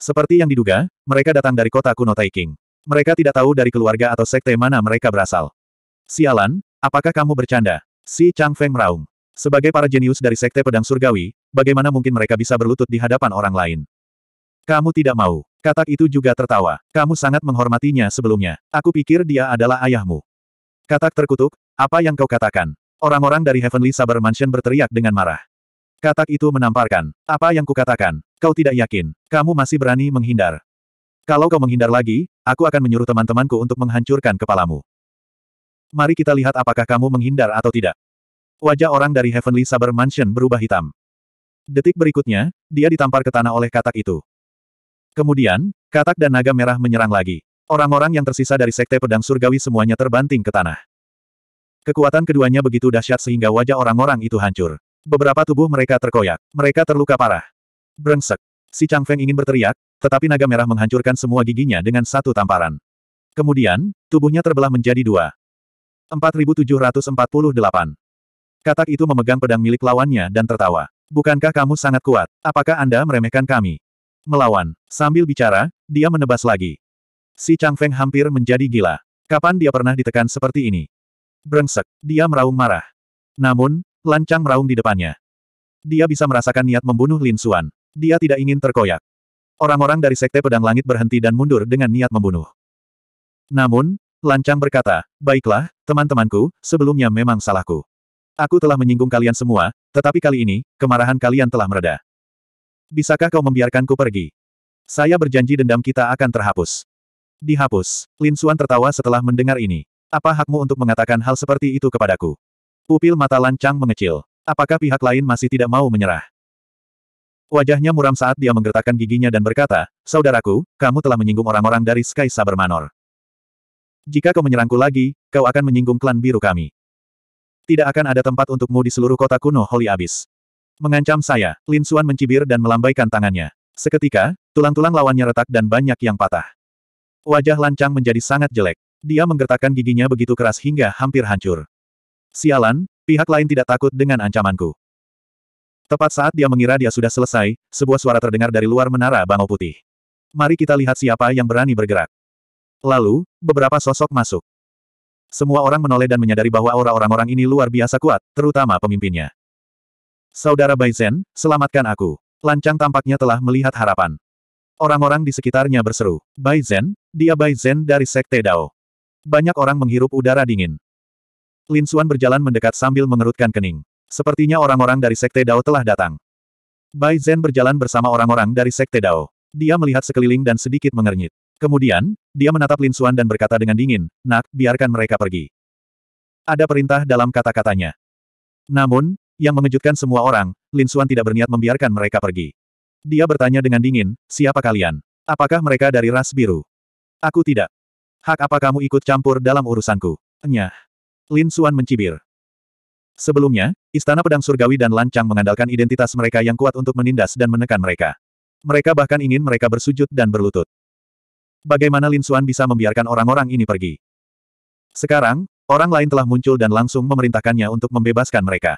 Seperti yang diduga, mereka datang dari kota kuno Taiking. Mereka tidak tahu dari keluarga atau sekte mana mereka berasal. Sialan, apakah kamu bercanda? Si Chang Feng Raung? Sebagai para jenius dari sekte pedang surgawi, bagaimana mungkin mereka bisa berlutut di hadapan orang lain? Kamu tidak mau. Katak itu juga tertawa. Kamu sangat menghormatinya sebelumnya. Aku pikir dia adalah ayahmu. Katak terkutuk, apa yang kau katakan? Orang-orang dari Heavenly Saber Mansion berteriak dengan marah. Katak itu menamparkan. Apa yang kukatakan? Kau tidak yakin. Kamu masih berani menghindar. Kalau kau menghindar lagi, aku akan menyuruh teman-temanku untuk menghancurkan kepalamu. Mari kita lihat apakah kamu menghindar atau tidak. Wajah orang dari Heavenly Saber Mansion berubah hitam. Detik berikutnya, dia ditampar ke tanah oleh katak itu. Kemudian, katak dan naga merah menyerang lagi. Orang-orang yang tersisa dari Sekte Pedang Surgawi semuanya terbanting ke tanah. Kekuatan keduanya begitu dahsyat sehingga wajah orang-orang itu hancur. Beberapa tubuh mereka terkoyak. Mereka terluka parah. Brengsek. Si Chang Feng ingin berteriak, tetapi naga merah menghancurkan semua giginya dengan satu tamparan. Kemudian, tubuhnya terbelah menjadi dua. 4748. Katak itu memegang pedang milik lawannya dan tertawa. Bukankah kamu sangat kuat? Apakah Anda meremehkan kami? Melawan. Sambil bicara, dia menebas lagi. Si Chang Feng hampir menjadi gila. Kapan dia pernah ditekan seperti ini? Brengsek. Dia meraung marah. Namun, lancang meraung di depannya. Dia bisa merasakan niat membunuh Lin Xuan. Dia tidak ingin terkoyak. Orang-orang dari Sekte Pedang Langit berhenti dan mundur dengan niat membunuh. Namun, Lancang berkata, Baiklah, teman-temanku, sebelumnya memang salahku. Aku telah menyinggung kalian semua, tetapi kali ini, kemarahan kalian telah mereda. Bisakah kau membiarkanku pergi? Saya berjanji dendam kita akan terhapus. Dihapus. Lin Suan tertawa setelah mendengar ini. Apa hakmu untuk mengatakan hal seperti itu kepadaku? Pupil mata lancang mengecil. Apakah pihak lain masih tidak mau menyerah? Wajahnya muram saat dia menggertakkan giginya dan berkata, Saudaraku, kamu telah menyinggung orang-orang dari Sky Saber Manor. Jika kau menyerangku lagi, kau akan menyinggung klan biru kami. Tidak akan ada tempat untukmu di seluruh kota kuno Holy Abyss. Mengancam saya, Lin Xuan mencibir dan melambaikan tangannya. Seketika, tulang-tulang lawannya retak dan banyak yang patah. Wajah lancang menjadi sangat jelek. Dia menggertakkan giginya begitu keras hingga hampir hancur. Sialan, pihak lain tidak takut dengan ancamanku. Tepat saat dia mengira dia sudah selesai, sebuah suara terdengar dari luar menara bangau putih. Mari kita lihat siapa yang berani bergerak. Lalu, beberapa sosok masuk. Semua orang menoleh dan menyadari bahwa aura orang-orang ini luar biasa kuat, terutama pemimpinnya. Saudara Baizen, selamatkan aku. Lancang tampaknya telah melihat harapan. Orang-orang di sekitarnya berseru, Baizen, dia Baizen dari Sekte Dao. Banyak orang menghirup udara dingin. Lin Xuan berjalan mendekat sambil mengerutkan kening. Sepertinya orang-orang dari Sekte Dao telah datang. Bai Zhen berjalan bersama orang-orang dari Sekte Dao. Dia melihat sekeliling dan sedikit mengernyit. Kemudian, dia menatap Lin Xuan dan berkata dengan dingin, Nak, biarkan mereka pergi. Ada perintah dalam kata-katanya. Namun, yang mengejutkan semua orang, Lin Suan tidak berniat membiarkan mereka pergi. Dia bertanya dengan dingin, siapa kalian? Apakah mereka dari ras biru? Aku tidak. Hak apa kamu ikut campur dalam urusanku? Enyah. Lin Suan mencibir. Sebelumnya, Istana Pedang Surgawi dan Lancang mengandalkan identitas mereka yang kuat untuk menindas dan menekan mereka. Mereka bahkan ingin mereka bersujud dan berlutut. Bagaimana Lin Suan bisa membiarkan orang-orang ini pergi? Sekarang, orang lain telah muncul dan langsung memerintahkannya untuk membebaskan mereka.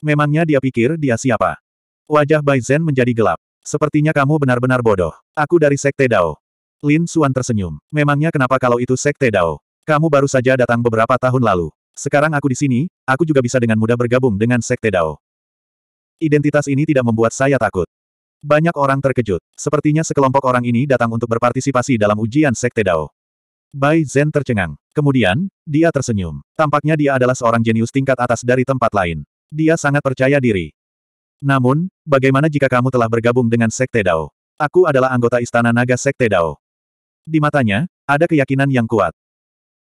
Memangnya dia pikir dia siapa? Wajah Bai Zhen menjadi gelap. Sepertinya kamu benar-benar bodoh. Aku dari Sekte Dao. Lin Xuan tersenyum. Memangnya kenapa kalau itu Sekte Dao? Kamu baru saja datang beberapa tahun lalu. Sekarang aku di sini, aku juga bisa dengan mudah bergabung dengan Sekte Dao. Identitas ini tidak membuat saya takut. Banyak orang terkejut. Sepertinya sekelompok orang ini datang untuk berpartisipasi dalam ujian Sekte Dao. Bai Zhen tercengang. Kemudian, dia tersenyum. Tampaknya dia adalah seorang jenius tingkat atas dari tempat lain. Dia sangat percaya diri. Namun, bagaimana jika kamu telah bergabung dengan Sekte Dao? Aku adalah anggota Istana Naga Sekte Dao. Di matanya, ada keyakinan yang kuat.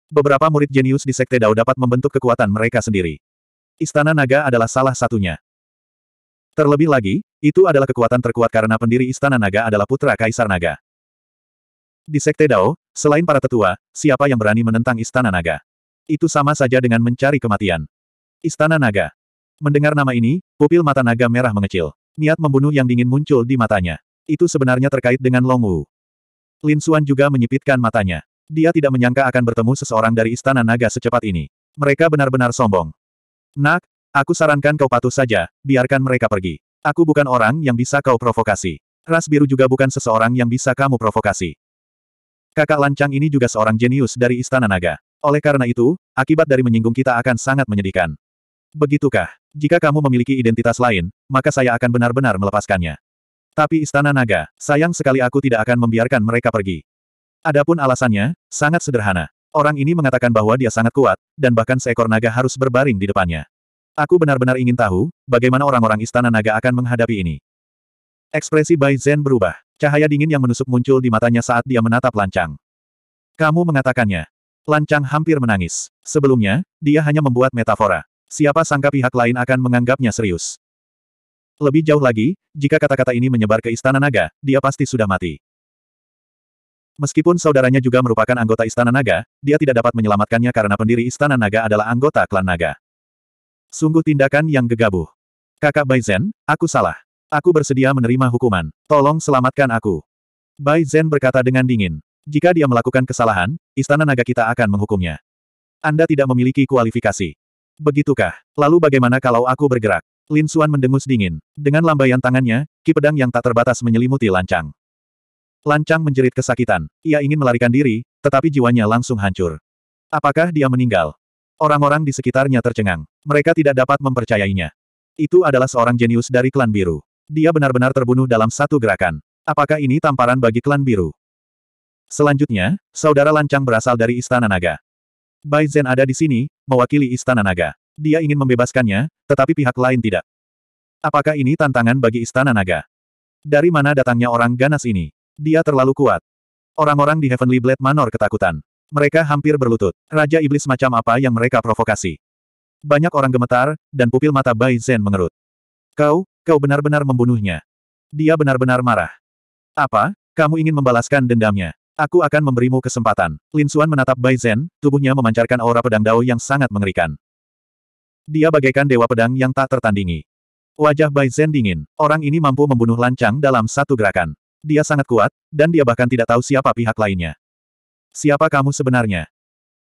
Beberapa murid jenius di Sekte Dao dapat membentuk kekuatan mereka sendiri. Istana Naga adalah salah satunya. Terlebih lagi, itu adalah kekuatan terkuat karena pendiri Istana Naga adalah putra Kaisar Naga. Di Sekte Dao, selain para tetua, siapa yang berani menentang Istana Naga? Itu sama saja dengan mencari kematian. Istana Naga Mendengar nama ini, pupil mata naga merah mengecil. Niat membunuh yang dingin muncul di matanya. Itu sebenarnya terkait dengan Long Wu. Lin Xuan juga menyipitkan matanya. Dia tidak menyangka akan bertemu seseorang dari istana naga secepat ini. Mereka benar-benar sombong. Nak, aku sarankan kau patuh saja, biarkan mereka pergi. Aku bukan orang yang bisa kau provokasi. Ras biru juga bukan seseorang yang bisa kamu provokasi. Kakak lancang ini juga seorang jenius dari Istana Naga. Oleh karena itu, akibat dari menyinggung kita akan sangat menyedihkan. Begitukah? Jika kamu memiliki identitas lain, maka saya akan benar-benar melepaskannya. Tapi Istana Naga, sayang sekali aku tidak akan membiarkan mereka pergi. Adapun alasannya, sangat sederhana. Orang ini mengatakan bahwa dia sangat kuat, dan bahkan seekor naga harus berbaring di depannya. Aku benar-benar ingin tahu, bagaimana orang-orang Istana Naga akan menghadapi ini. Ekspresi Bai Zen berubah. Cahaya dingin yang menusuk muncul di matanya saat dia menatap lancang. Kamu mengatakannya. Lancang hampir menangis. Sebelumnya, dia hanya membuat metafora siapa sangka pihak lain akan menganggapnya serius. Lebih jauh lagi, jika kata-kata ini menyebar ke Istana Naga, dia pasti sudah mati. Meskipun saudaranya juga merupakan anggota Istana Naga, dia tidak dapat menyelamatkannya karena pendiri Istana Naga adalah anggota klan Naga. Sungguh tindakan yang gegabah. Kakak Bai Zen, aku salah. Aku bersedia menerima hukuman. Tolong selamatkan aku. Bai Zen berkata dengan dingin. Jika dia melakukan kesalahan, Istana Naga kita akan menghukumnya. Anda tidak memiliki kualifikasi. Begitukah? Lalu bagaimana kalau aku bergerak? Lin Xuan mendengus dingin. Dengan lambaian tangannya, ki pedang yang tak terbatas menyelimuti lancang. Lancang menjerit kesakitan. Ia ingin melarikan diri, tetapi jiwanya langsung hancur. Apakah dia meninggal? Orang-orang di sekitarnya tercengang. Mereka tidak dapat mempercayainya. Itu adalah seorang jenius dari klan biru. Dia benar-benar terbunuh dalam satu gerakan. Apakah ini tamparan bagi klan biru? Selanjutnya, saudara lancang berasal dari Istana Naga. Bai Zhen ada di sini, mewakili Istana Naga. Dia ingin membebaskannya, tetapi pihak lain tidak. Apakah ini tantangan bagi Istana Naga? Dari mana datangnya orang ganas ini? Dia terlalu kuat. Orang-orang di Heavenly Blade Manor ketakutan. Mereka hampir berlutut. Raja Iblis macam apa yang mereka provokasi? Banyak orang gemetar, dan pupil mata Bai Zen mengerut. Kau, kau benar-benar membunuhnya. Dia benar-benar marah. Apa, kamu ingin membalaskan dendamnya? Aku akan memberimu kesempatan. Lin Xuan menatap Bai Zhen, tubuhnya memancarkan aura pedang Dao yang sangat mengerikan. Dia bagaikan dewa pedang yang tak tertandingi. Wajah Bai Zhen dingin. Orang ini mampu membunuh lancang dalam satu gerakan. Dia sangat kuat, dan dia bahkan tidak tahu siapa pihak lainnya. Siapa kamu sebenarnya?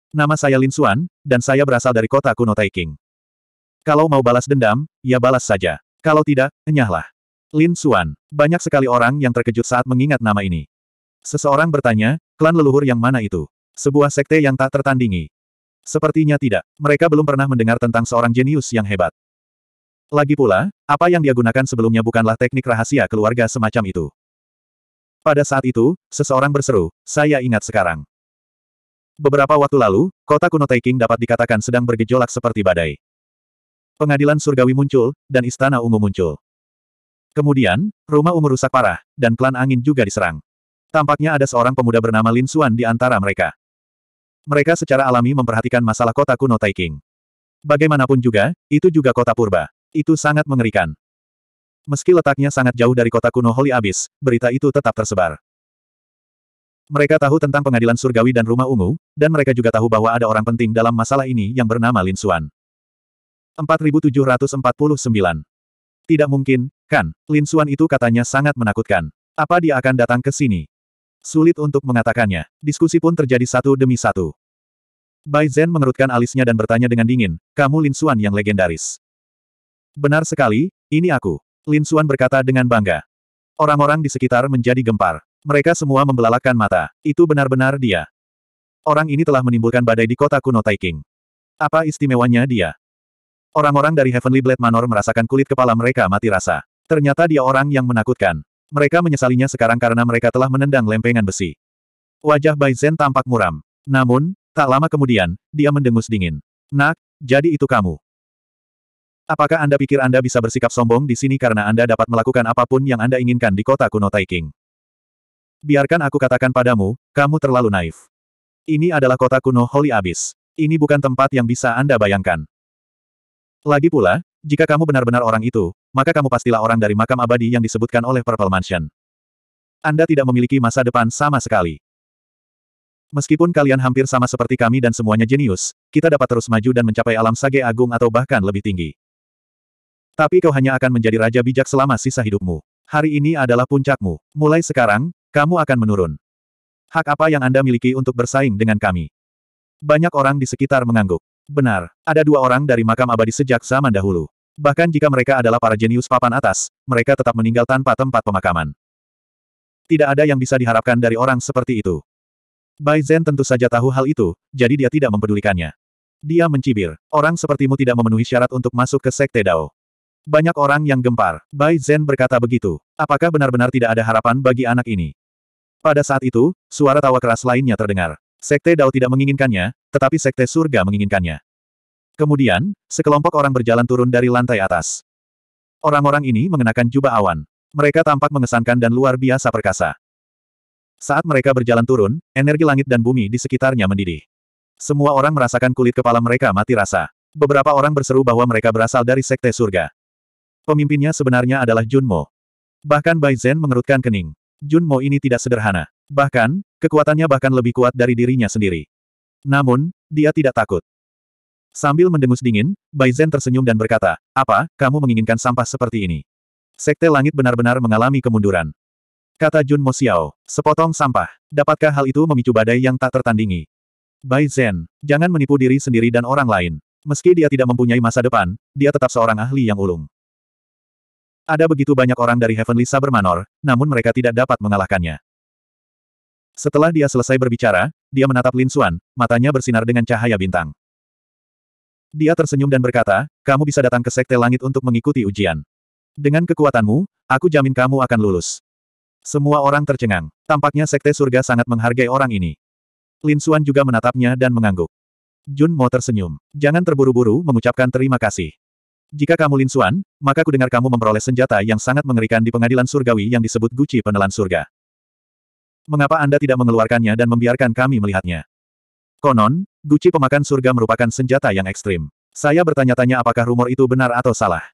Nama saya Lin Xuan, dan saya berasal dari kota kuno Taiking. Kalau mau balas dendam, ya balas saja. Kalau tidak, enyahlah. Lin Xuan. Banyak sekali orang yang terkejut saat mengingat nama ini. Seseorang bertanya, klan leluhur yang mana itu? Sebuah sekte yang tak tertandingi. Sepertinya tidak. Mereka belum pernah mendengar tentang seorang jenius yang hebat. Lagi pula, apa yang dia gunakan sebelumnya bukanlah teknik rahasia keluarga semacam itu. Pada saat itu, seseorang berseru, saya ingat sekarang. Beberapa waktu lalu, kota kuno Taiking dapat dikatakan sedang bergejolak seperti badai. Pengadilan surgawi muncul, dan istana ungu muncul. Kemudian, rumah ungu rusak parah, dan klan angin juga diserang. Tampaknya ada seorang pemuda bernama Lin Xuan di antara mereka. Mereka secara alami memperhatikan masalah kota kuno Taiking. Bagaimanapun juga, itu juga kota purba. Itu sangat mengerikan. Meski letaknya sangat jauh dari kota kuno Holy Abyss, berita itu tetap tersebar. Mereka tahu tentang pengadilan surgawi dan rumah ungu, dan mereka juga tahu bahwa ada orang penting dalam masalah ini yang bernama Lin Xuan. 4749. Tidak mungkin, kan? Lin Xuan itu katanya sangat menakutkan. Apa dia akan datang ke sini? Sulit untuk mengatakannya. Diskusi pun terjadi satu demi satu. Bai Zhen mengerutkan alisnya dan bertanya dengan dingin, kamu Lin Xuan yang legendaris. Benar sekali, ini aku. Lin Xuan berkata dengan bangga. Orang-orang di sekitar menjadi gempar. Mereka semua membelalakkan mata. Itu benar-benar dia. Orang ini telah menimbulkan badai di kota kuno Taiking. Apa istimewanya dia? Orang-orang dari Heavenly Blade Manor merasakan kulit kepala mereka mati rasa. Ternyata dia orang yang menakutkan. Mereka menyesalinya sekarang karena mereka telah menendang lempengan besi. Wajah Bai Zhen tampak muram. Namun, tak lama kemudian, dia mendengus dingin. Nak, jadi itu kamu. Apakah Anda pikir Anda bisa bersikap sombong di sini karena Anda dapat melakukan apapun yang Anda inginkan di kota kuno Taiking? Biarkan aku katakan padamu, kamu terlalu naif. Ini adalah kota kuno Holy Abyss. Ini bukan tempat yang bisa Anda bayangkan. Lagi pula, jika kamu benar-benar orang itu, maka kamu pastilah orang dari makam abadi yang disebutkan oleh Purple Mansion. Anda tidak memiliki masa depan sama sekali. Meskipun kalian hampir sama seperti kami dan semuanya jenius, kita dapat terus maju dan mencapai alam sage agung atau bahkan lebih tinggi. Tapi kau hanya akan menjadi raja bijak selama sisa hidupmu. Hari ini adalah puncakmu. Mulai sekarang, kamu akan menurun. Hak apa yang Anda miliki untuk bersaing dengan kami? Banyak orang di sekitar mengangguk. Benar, ada dua orang dari makam abadi sejak zaman dahulu. Bahkan jika mereka adalah para jenius papan atas, mereka tetap meninggal tanpa tempat pemakaman. Tidak ada yang bisa diharapkan dari orang seperti itu. Bai Zhen tentu saja tahu hal itu, jadi dia tidak mempedulikannya. Dia mencibir, orang sepertimu tidak memenuhi syarat untuk masuk ke Sekte Dao. Banyak orang yang gempar. Bai Zhen berkata begitu. Apakah benar-benar tidak ada harapan bagi anak ini? Pada saat itu, suara tawa keras lainnya terdengar. Sekte Dao tidak menginginkannya, tetapi Sekte Surga menginginkannya. Kemudian, sekelompok orang berjalan turun dari lantai atas. Orang-orang ini mengenakan jubah awan. Mereka tampak mengesankan dan luar biasa perkasa. Saat mereka berjalan turun, energi langit dan bumi di sekitarnya mendidih. Semua orang merasakan kulit kepala mereka mati rasa. Beberapa orang berseru bahwa mereka berasal dari Sekte Surga. Pemimpinnya sebenarnya adalah Junmo. Bahkan Bai Zen mengerutkan kening. Junmo ini tidak sederhana. Bahkan, Kekuatannya bahkan lebih kuat dari dirinya sendiri. Namun, dia tidak takut. Sambil mendengus dingin, Bai Zhen tersenyum dan berkata, Apa, kamu menginginkan sampah seperti ini? Sekte langit benar-benar mengalami kemunduran. Kata Jun Mo Xiao, sepotong sampah, dapatkah hal itu memicu badai yang tak tertandingi? Bai Zhen, jangan menipu diri sendiri dan orang lain. Meski dia tidak mempunyai masa depan, dia tetap seorang ahli yang ulung. Ada begitu banyak orang dari Heavenly Saber Manor, namun mereka tidak dapat mengalahkannya. Setelah dia selesai berbicara, dia menatap Lin Xuan, matanya bersinar dengan cahaya bintang. Dia tersenyum dan berkata, kamu bisa datang ke Sekte Langit untuk mengikuti ujian. Dengan kekuatanmu, aku jamin kamu akan lulus. Semua orang tercengang. Tampaknya Sekte Surga sangat menghargai orang ini. Lin Xuan juga menatapnya dan mengangguk. Jun Mo tersenyum. Jangan terburu-buru mengucapkan terima kasih. Jika kamu Lin Xuan, maka ku dengar kamu memperoleh senjata yang sangat mengerikan di pengadilan surgawi yang disebut Guci Penelan Surga. Mengapa Anda tidak mengeluarkannya dan membiarkan kami melihatnya? Konon, guci pemakan surga merupakan senjata yang ekstrim. Saya bertanya-tanya apakah rumor itu benar atau salah.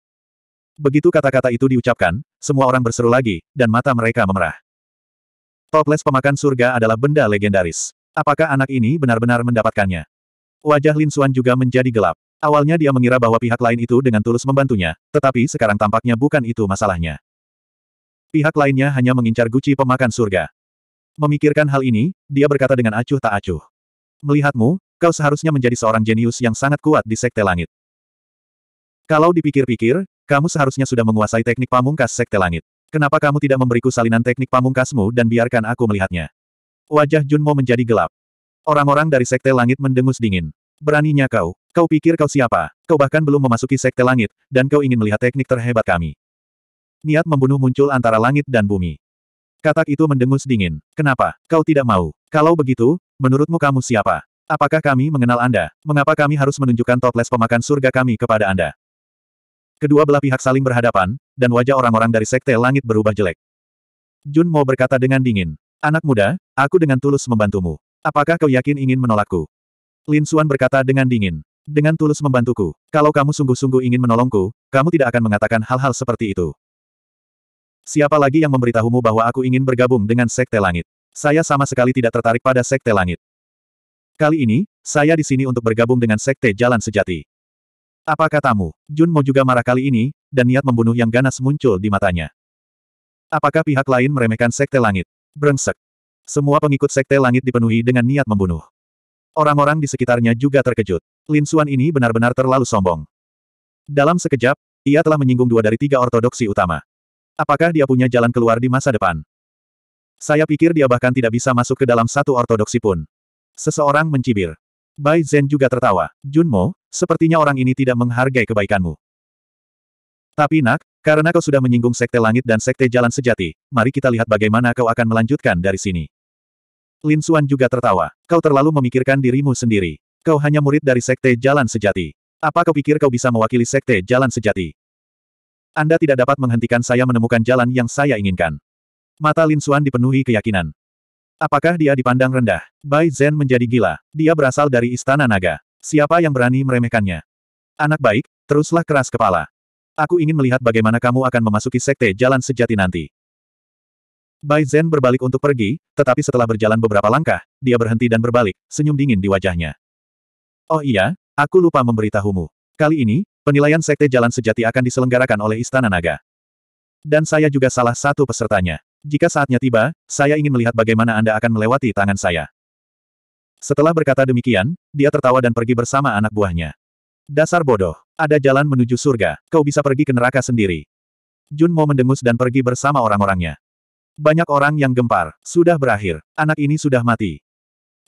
Begitu kata-kata itu diucapkan, semua orang berseru lagi, dan mata mereka memerah. Toples pemakan surga adalah benda legendaris. Apakah anak ini benar-benar mendapatkannya? Wajah Lin Xuan juga menjadi gelap. Awalnya dia mengira bahwa pihak lain itu dengan tulus membantunya, tetapi sekarang tampaknya bukan itu masalahnya. Pihak lainnya hanya mengincar guci pemakan surga. Memikirkan hal ini, dia berkata dengan acuh tak acuh. Melihatmu, kau seharusnya menjadi seorang jenius yang sangat kuat di Sekte Langit. Kalau dipikir-pikir, kamu seharusnya sudah menguasai teknik pamungkas Sekte Langit. Kenapa kamu tidak memberiku salinan teknik pamungkasmu dan biarkan aku melihatnya? Wajah Junmo menjadi gelap. Orang-orang dari Sekte Langit mendengus dingin. Beraninya kau. Kau pikir kau siapa? Kau bahkan belum memasuki Sekte Langit, dan kau ingin melihat teknik terhebat kami. Niat membunuh muncul antara langit dan bumi. Katak itu mendengus dingin. Kenapa? Kau tidak mau. Kalau begitu, menurutmu kamu siapa? Apakah kami mengenal Anda? Mengapa kami harus menunjukkan toples pemakan surga kami kepada Anda? Kedua belah pihak saling berhadapan, dan wajah orang-orang dari Sekte Langit berubah jelek. Jun mau berkata dengan dingin. Anak muda, aku dengan tulus membantumu. Apakah kau yakin ingin menolakku? Lin Xuan berkata dengan dingin. Dengan tulus membantuku. Kalau kamu sungguh-sungguh ingin menolongku, kamu tidak akan mengatakan hal-hal seperti itu. Siapa lagi yang memberitahumu bahwa aku ingin bergabung dengan Sekte Langit? Saya sama sekali tidak tertarik pada Sekte Langit. Kali ini, saya di sini untuk bergabung dengan Sekte Jalan Sejati. Apa katamu? Jun mau juga marah kali ini, dan niat membunuh yang ganas muncul di matanya. Apakah pihak lain meremehkan Sekte Langit? Brengsek. Semua pengikut Sekte Langit dipenuhi dengan niat membunuh. Orang-orang di sekitarnya juga terkejut. Lin Suan ini benar-benar terlalu sombong. Dalam sekejap, ia telah menyinggung dua dari tiga ortodoksi utama. Apakah dia punya jalan keluar di masa depan? Saya pikir dia bahkan tidak bisa masuk ke dalam satu ortodoksi pun. Seseorang mencibir. Bai Zhen juga tertawa. Junmo, sepertinya orang ini tidak menghargai kebaikanmu. Tapi nak, karena kau sudah menyinggung Sekte Langit dan Sekte Jalan Sejati, mari kita lihat bagaimana kau akan melanjutkan dari sini. Lin Xuan juga tertawa. Kau terlalu memikirkan dirimu sendiri. Kau hanya murid dari Sekte Jalan Sejati. Apa kau pikir kau bisa mewakili Sekte Jalan Sejati? Anda tidak dapat menghentikan saya menemukan jalan yang saya inginkan. Mata Lin Xuan dipenuhi keyakinan. Apakah dia dipandang rendah? Bai Zhen menjadi gila. Dia berasal dari Istana Naga. Siapa yang berani meremehkannya? Anak baik, teruslah keras kepala. Aku ingin melihat bagaimana kamu akan memasuki sekte jalan sejati nanti. Bai Zhen berbalik untuk pergi, tetapi setelah berjalan beberapa langkah, dia berhenti dan berbalik, senyum dingin di wajahnya. Oh iya, aku lupa memberitahumu. Kali ini, Penilaian Sekte Jalan Sejati akan diselenggarakan oleh Istana Naga. Dan saya juga salah satu pesertanya. Jika saatnya tiba, saya ingin melihat bagaimana Anda akan melewati tangan saya. Setelah berkata demikian, dia tertawa dan pergi bersama anak buahnya. Dasar bodoh, ada jalan menuju surga, kau bisa pergi ke neraka sendiri. Jun mau mendengus dan pergi bersama orang-orangnya. Banyak orang yang gempar, sudah berakhir, anak ini sudah mati.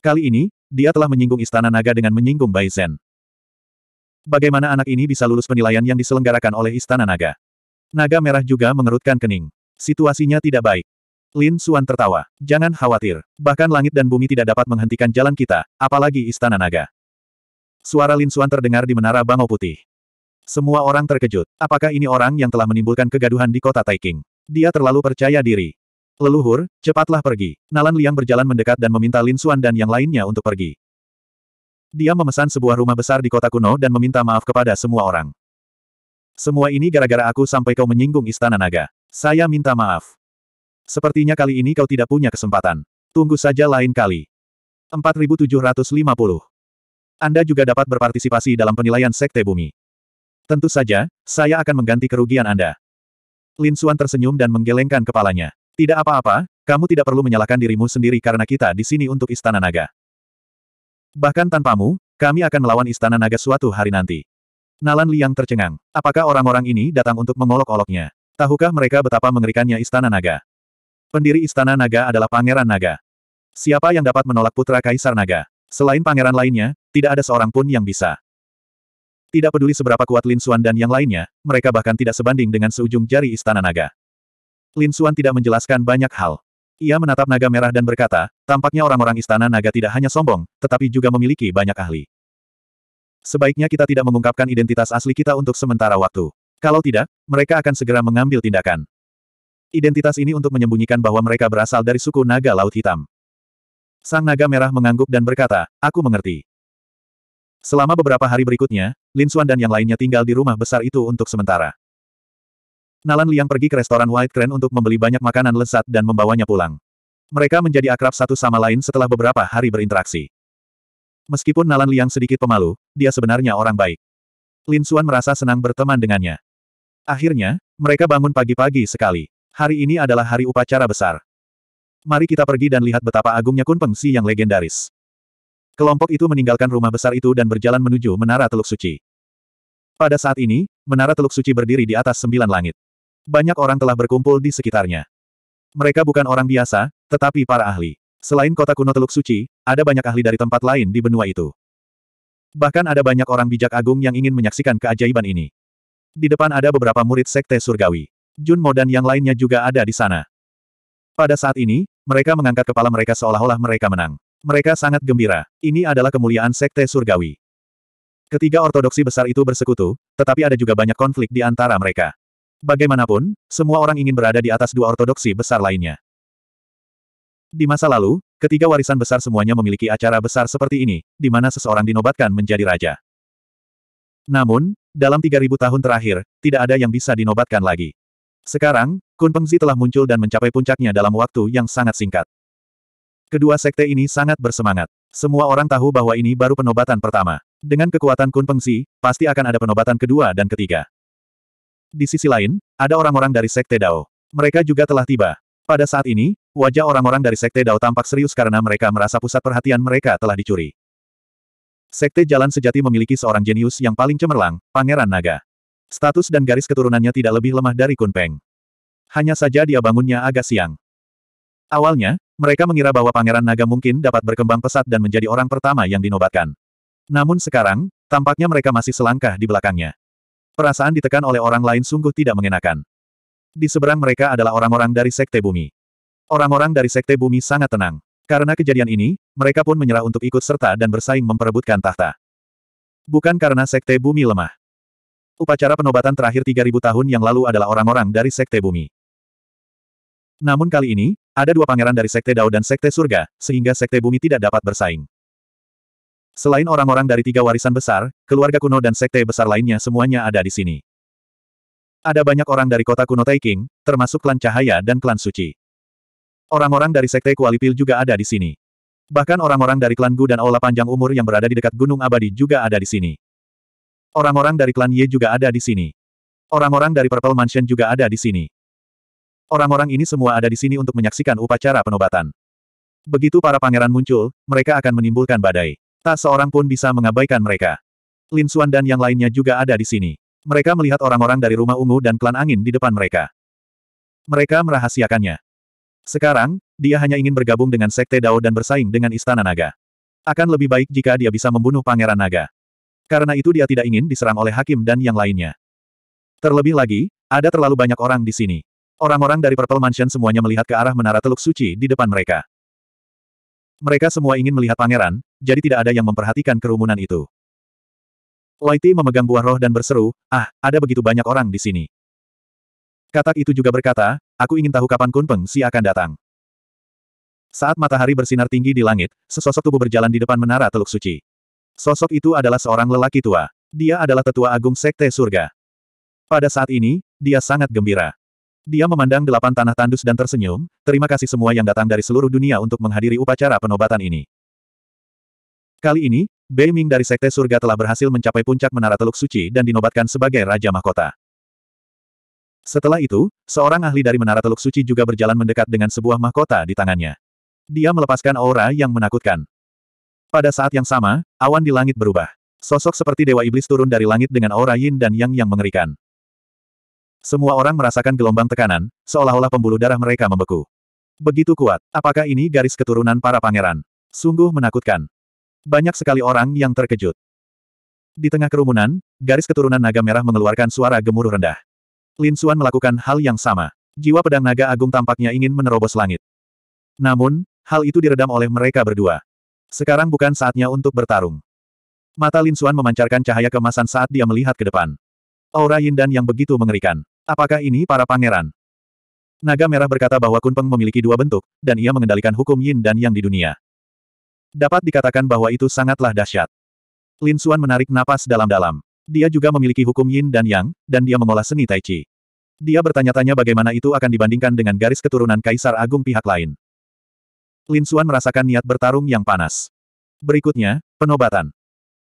Kali ini, dia telah menyinggung istana naga dengan menyinggung Bai Zhen. Bagaimana anak ini bisa lulus penilaian yang diselenggarakan oleh Istana Naga? Naga Merah juga mengerutkan kening. Situasinya tidak baik. Lin Suan tertawa. Jangan khawatir. Bahkan langit dan bumi tidak dapat menghentikan jalan kita, apalagi Istana Naga. Suara Lin Suan terdengar di Menara Bangau Putih. Semua orang terkejut. Apakah ini orang yang telah menimbulkan kegaduhan di kota Taiking? Dia terlalu percaya diri. Leluhur, cepatlah pergi. Nalan Liang berjalan mendekat dan meminta Lin Suan dan yang lainnya untuk pergi. Dia memesan sebuah rumah besar di kota kuno dan meminta maaf kepada semua orang. Semua ini gara-gara aku sampai kau menyinggung istana naga. Saya minta maaf. Sepertinya kali ini kau tidak punya kesempatan. Tunggu saja lain kali. 4750. Anda juga dapat berpartisipasi dalam penilaian Sekte Bumi. Tentu saja, saya akan mengganti kerugian Anda. Lin Xuan tersenyum dan menggelengkan kepalanya. Tidak apa-apa, kamu tidak perlu menyalahkan dirimu sendiri karena kita di sini untuk Istana Naga. Bahkan tanpamu, kami akan melawan istana naga suatu hari nanti. Nalan Liang tercengang. Apakah orang-orang ini datang untuk mengolok-oloknya? Tahukah mereka betapa mengerikannya istana naga? Pendiri istana naga adalah pangeran naga. Siapa yang dapat menolak putra kaisar naga? Selain pangeran lainnya, tidak ada seorang pun yang bisa. Tidak peduli seberapa kuat Lin Xuan dan yang lainnya, mereka bahkan tidak sebanding dengan seujung jari istana naga. Lin Xuan tidak menjelaskan banyak hal. Ia menatap naga merah dan berkata, tampaknya orang-orang istana naga tidak hanya sombong, tetapi juga memiliki banyak ahli. Sebaiknya kita tidak mengungkapkan identitas asli kita untuk sementara waktu. Kalau tidak, mereka akan segera mengambil tindakan. Identitas ini untuk menyembunyikan bahwa mereka berasal dari suku naga Laut Hitam. Sang naga merah mengangguk dan berkata, aku mengerti. Selama beberapa hari berikutnya, Lin Xuan dan yang lainnya tinggal di rumah besar itu untuk sementara. Nalan Liang pergi ke restoran White Crane untuk membeli banyak makanan lezat dan membawanya pulang. Mereka menjadi akrab satu sama lain setelah beberapa hari berinteraksi. Meskipun Nalan Liang sedikit pemalu, dia sebenarnya orang baik. Lin Xuan merasa senang berteman dengannya. Akhirnya, mereka bangun pagi-pagi sekali. Hari ini adalah hari upacara besar. Mari kita pergi dan lihat betapa agungnya Kun Peng Si yang legendaris. Kelompok itu meninggalkan rumah besar itu dan berjalan menuju Menara Teluk Suci. Pada saat ini, Menara Teluk Suci berdiri di atas sembilan langit banyak orang telah berkumpul di sekitarnya. Mereka bukan orang biasa, tetapi para ahli. Selain kota kuno Teluk Suci, ada banyak ahli dari tempat lain di benua itu. Bahkan ada banyak orang bijak agung yang ingin menyaksikan keajaiban ini. Di depan ada beberapa murid Sekte Surgawi. Junmo dan yang lainnya juga ada di sana. Pada saat ini, mereka mengangkat kepala mereka seolah-olah mereka menang. Mereka sangat gembira. Ini adalah kemuliaan Sekte Surgawi. Ketiga ortodoksi besar itu bersekutu, tetapi ada juga banyak konflik di antara mereka. Bagaimanapun, semua orang ingin berada di atas dua ortodoksi besar lainnya. Di masa lalu, ketiga warisan besar semuanya memiliki acara besar seperti ini, di mana seseorang dinobatkan menjadi raja. Namun, dalam 3000 tahun terakhir, tidak ada yang bisa dinobatkan lagi. Sekarang, Kun Pengzi telah muncul dan mencapai puncaknya dalam waktu yang sangat singkat. Kedua sekte ini sangat bersemangat. Semua orang tahu bahwa ini baru penobatan pertama. Dengan kekuatan Kun Pengzi, pasti akan ada penobatan kedua dan ketiga. Di sisi lain, ada orang-orang dari Sekte Dao. Mereka juga telah tiba. Pada saat ini, wajah orang-orang dari Sekte Dao tampak serius karena mereka merasa pusat perhatian mereka telah dicuri. Sekte Jalan Sejati memiliki seorang jenius yang paling cemerlang, Pangeran Naga. Status dan garis keturunannya tidak lebih lemah dari Kunpeng. Hanya saja dia bangunnya agak siang. Awalnya, mereka mengira bahwa Pangeran Naga mungkin dapat berkembang pesat dan menjadi orang pertama yang dinobatkan. Namun sekarang, tampaknya mereka masih selangkah di belakangnya. Perasaan ditekan oleh orang lain sungguh tidak mengenakan. Di seberang mereka adalah orang-orang dari Sekte Bumi. Orang-orang dari Sekte Bumi sangat tenang. Karena kejadian ini, mereka pun menyerah untuk ikut serta dan bersaing memperebutkan tahta. Bukan karena Sekte Bumi lemah. Upacara penobatan terakhir 3000 tahun yang lalu adalah orang-orang dari Sekte Bumi. Namun kali ini, ada dua pangeran dari Sekte Dao dan Sekte Surga, sehingga Sekte Bumi tidak dapat bersaing. Selain orang-orang dari tiga warisan besar, keluarga kuno dan sekte besar lainnya semuanya ada di sini. Ada banyak orang dari kota kuno Taiking, termasuk klan Cahaya dan klan Suci. Orang-orang dari sekte Kualipil juga ada di sini. Bahkan orang-orang dari klan Gu dan Ola Panjang Umur yang berada di dekat Gunung Abadi juga ada di sini. Orang-orang dari klan Ye juga ada di sini. Orang-orang dari Purple Mansion juga ada di sini. Orang-orang ini semua ada di sini untuk menyaksikan upacara penobatan. Begitu para pangeran muncul, mereka akan menimbulkan badai. Tak seorang pun bisa mengabaikan mereka. Lin Xuan dan yang lainnya juga ada di sini. Mereka melihat orang-orang dari rumah ungu dan klan angin di depan mereka. Mereka merahasiakannya. Sekarang, dia hanya ingin bergabung dengan Sekte Dao dan bersaing dengan Istana Naga. Akan lebih baik jika dia bisa membunuh Pangeran Naga. Karena itu dia tidak ingin diserang oleh hakim dan yang lainnya. Terlebih lagi, ada terlalu banyak orang di sini. Orang-orang dari Purple Mansion semuanya melihat ke arah menara Teluk Suci di depan mereka. Mereka semua ingin melihat pangeran, jadi tidak ada yang memperhatikan kerumunan itu. Loiti memegang buah roh dan berseru, ah, ada begitu banyak orang di sini. Katak itu juga berkata, aku ingin tahu kapan Kunpeng Si akan datang. Saat matahari bersinar tinggi di langit, sesosok tubuh berjalan di depan menara Teluk Suci. Sosok itu adalah seorang lelaki tua. Dia adalah tetua agung Sekte Surga. Pada saat ini, dia sangat gembira. Dia memandang delapan tanah tandus dan tersenyum, terima kasih semua yang datang dari seluruh dunia untuk menghadiri upacara penobatan ini. Kali ini, Bei Ming dari Sekte Surga telah berhasil mencapai puncak Menara Teluk Suci dan dinobatkan sebagai Raja Mahkota. Setelah itu, seorang ahli dari Menara Teluk Suci juga berjalan mendekat dengan sebuah mahkota di tangannya. Dia melepaskan aura yang menakutkan. Pada saat yang sama, awan di langit berubah. Sosok seperti Dewa Iblis turun dari langit dengan aura yin dan yang yang mengerikan. Semua orang merasakan gelombang tekanan, seolah-olah pembuluh darah mereka membeku. Begitu kuat, apakah ini garis keturunan para pangeran? Sungguh menakutkan. Banyak sekali orang yang terkejut. Di tengah kerumunan, garis keturunan naga merah mengeluarkan suara gemuruh rendah. Lin Xuan melakukan hal yang sama. Jiwa pedang naga agung tampaknya ingin menerobos langit. Namun, hal itu diredam oleh mereka berdua. Sekarang bukan saatnya untuk bertarung. Mata Lin Xuan memancarkan cahaya kemasan saat dia melihat ke depan. Aura Yin dan yang begitu mengerikan. Apakah ini para pangeran? Naga Merah berkata bahwa Kunpeng memiliki dua bentuk, dan ia mengendalikan hukum yin dan yang di dunia. Dapat dikatakan bahwa itu sangatlah dahsyat. Lin Xuan menarik napas dalam-dalam. Dia juga memiliki hukum yin dan yang, dan dia mengolah seni tai chi. Dia bertanya-tanya bagaimana itu akan dibandingkan dengan garis keturunan Kaisar Agung pihak lain. Lin Xuan merasakan niat bertarung yang panas. Berikutnya, penobatan.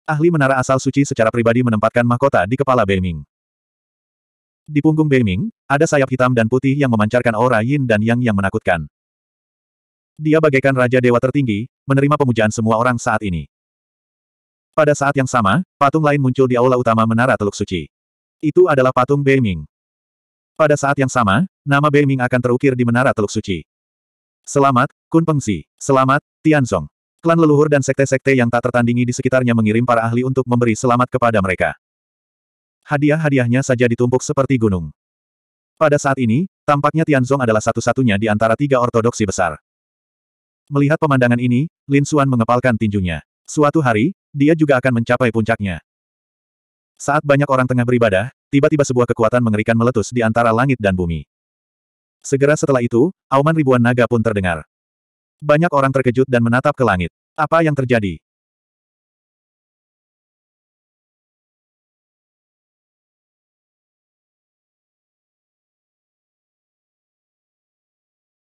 Ahli menara asal suci secara pribadi menempatkan mahkota di kepala Beiming. Di punggung Beiming, ada sayap hitam dan putih yang memancarkan aura yin dan yang yang menakutkan. Dia bagaikan Raja Dewa tertinggi, menerima pemujaan semua orang saat ini. Pada saat yang sama, patung lain muncul di aula utama Menara Teluk Suci. Itu adalah patung Beiming. Pada saat yang sama, nama Beiming akan terukir di Menara Teluk Suci. Selamat, Kun Pengsi. Selamat, Tianzong. Klan leluhur dan sekte-sekte yang tak tertandingi di sekitarnya mengirim para ahli untuk memberi selamat kepada mereka. Hadiah-hadiahnya saja ditumpuk seperti gunung. Pada saat ini, tampaknya Tianzong adalah satu-satunya di antara tiga ortodoksi besar. Melihat pemandangan ini, Lin Xuan mengepalkan tinjunya. Suatu hari, dia juga akan mencapai puncaknya. Saat banyak orang tengah beribadah, tiba-tiba sebuah kekuatan mengerikan meletus di antara langit dan bumi. Segera setelah itu, auman ribuan naga pun terdengar. Banyak orang terkejut dan menatap ke langit. Apa yang terjadi?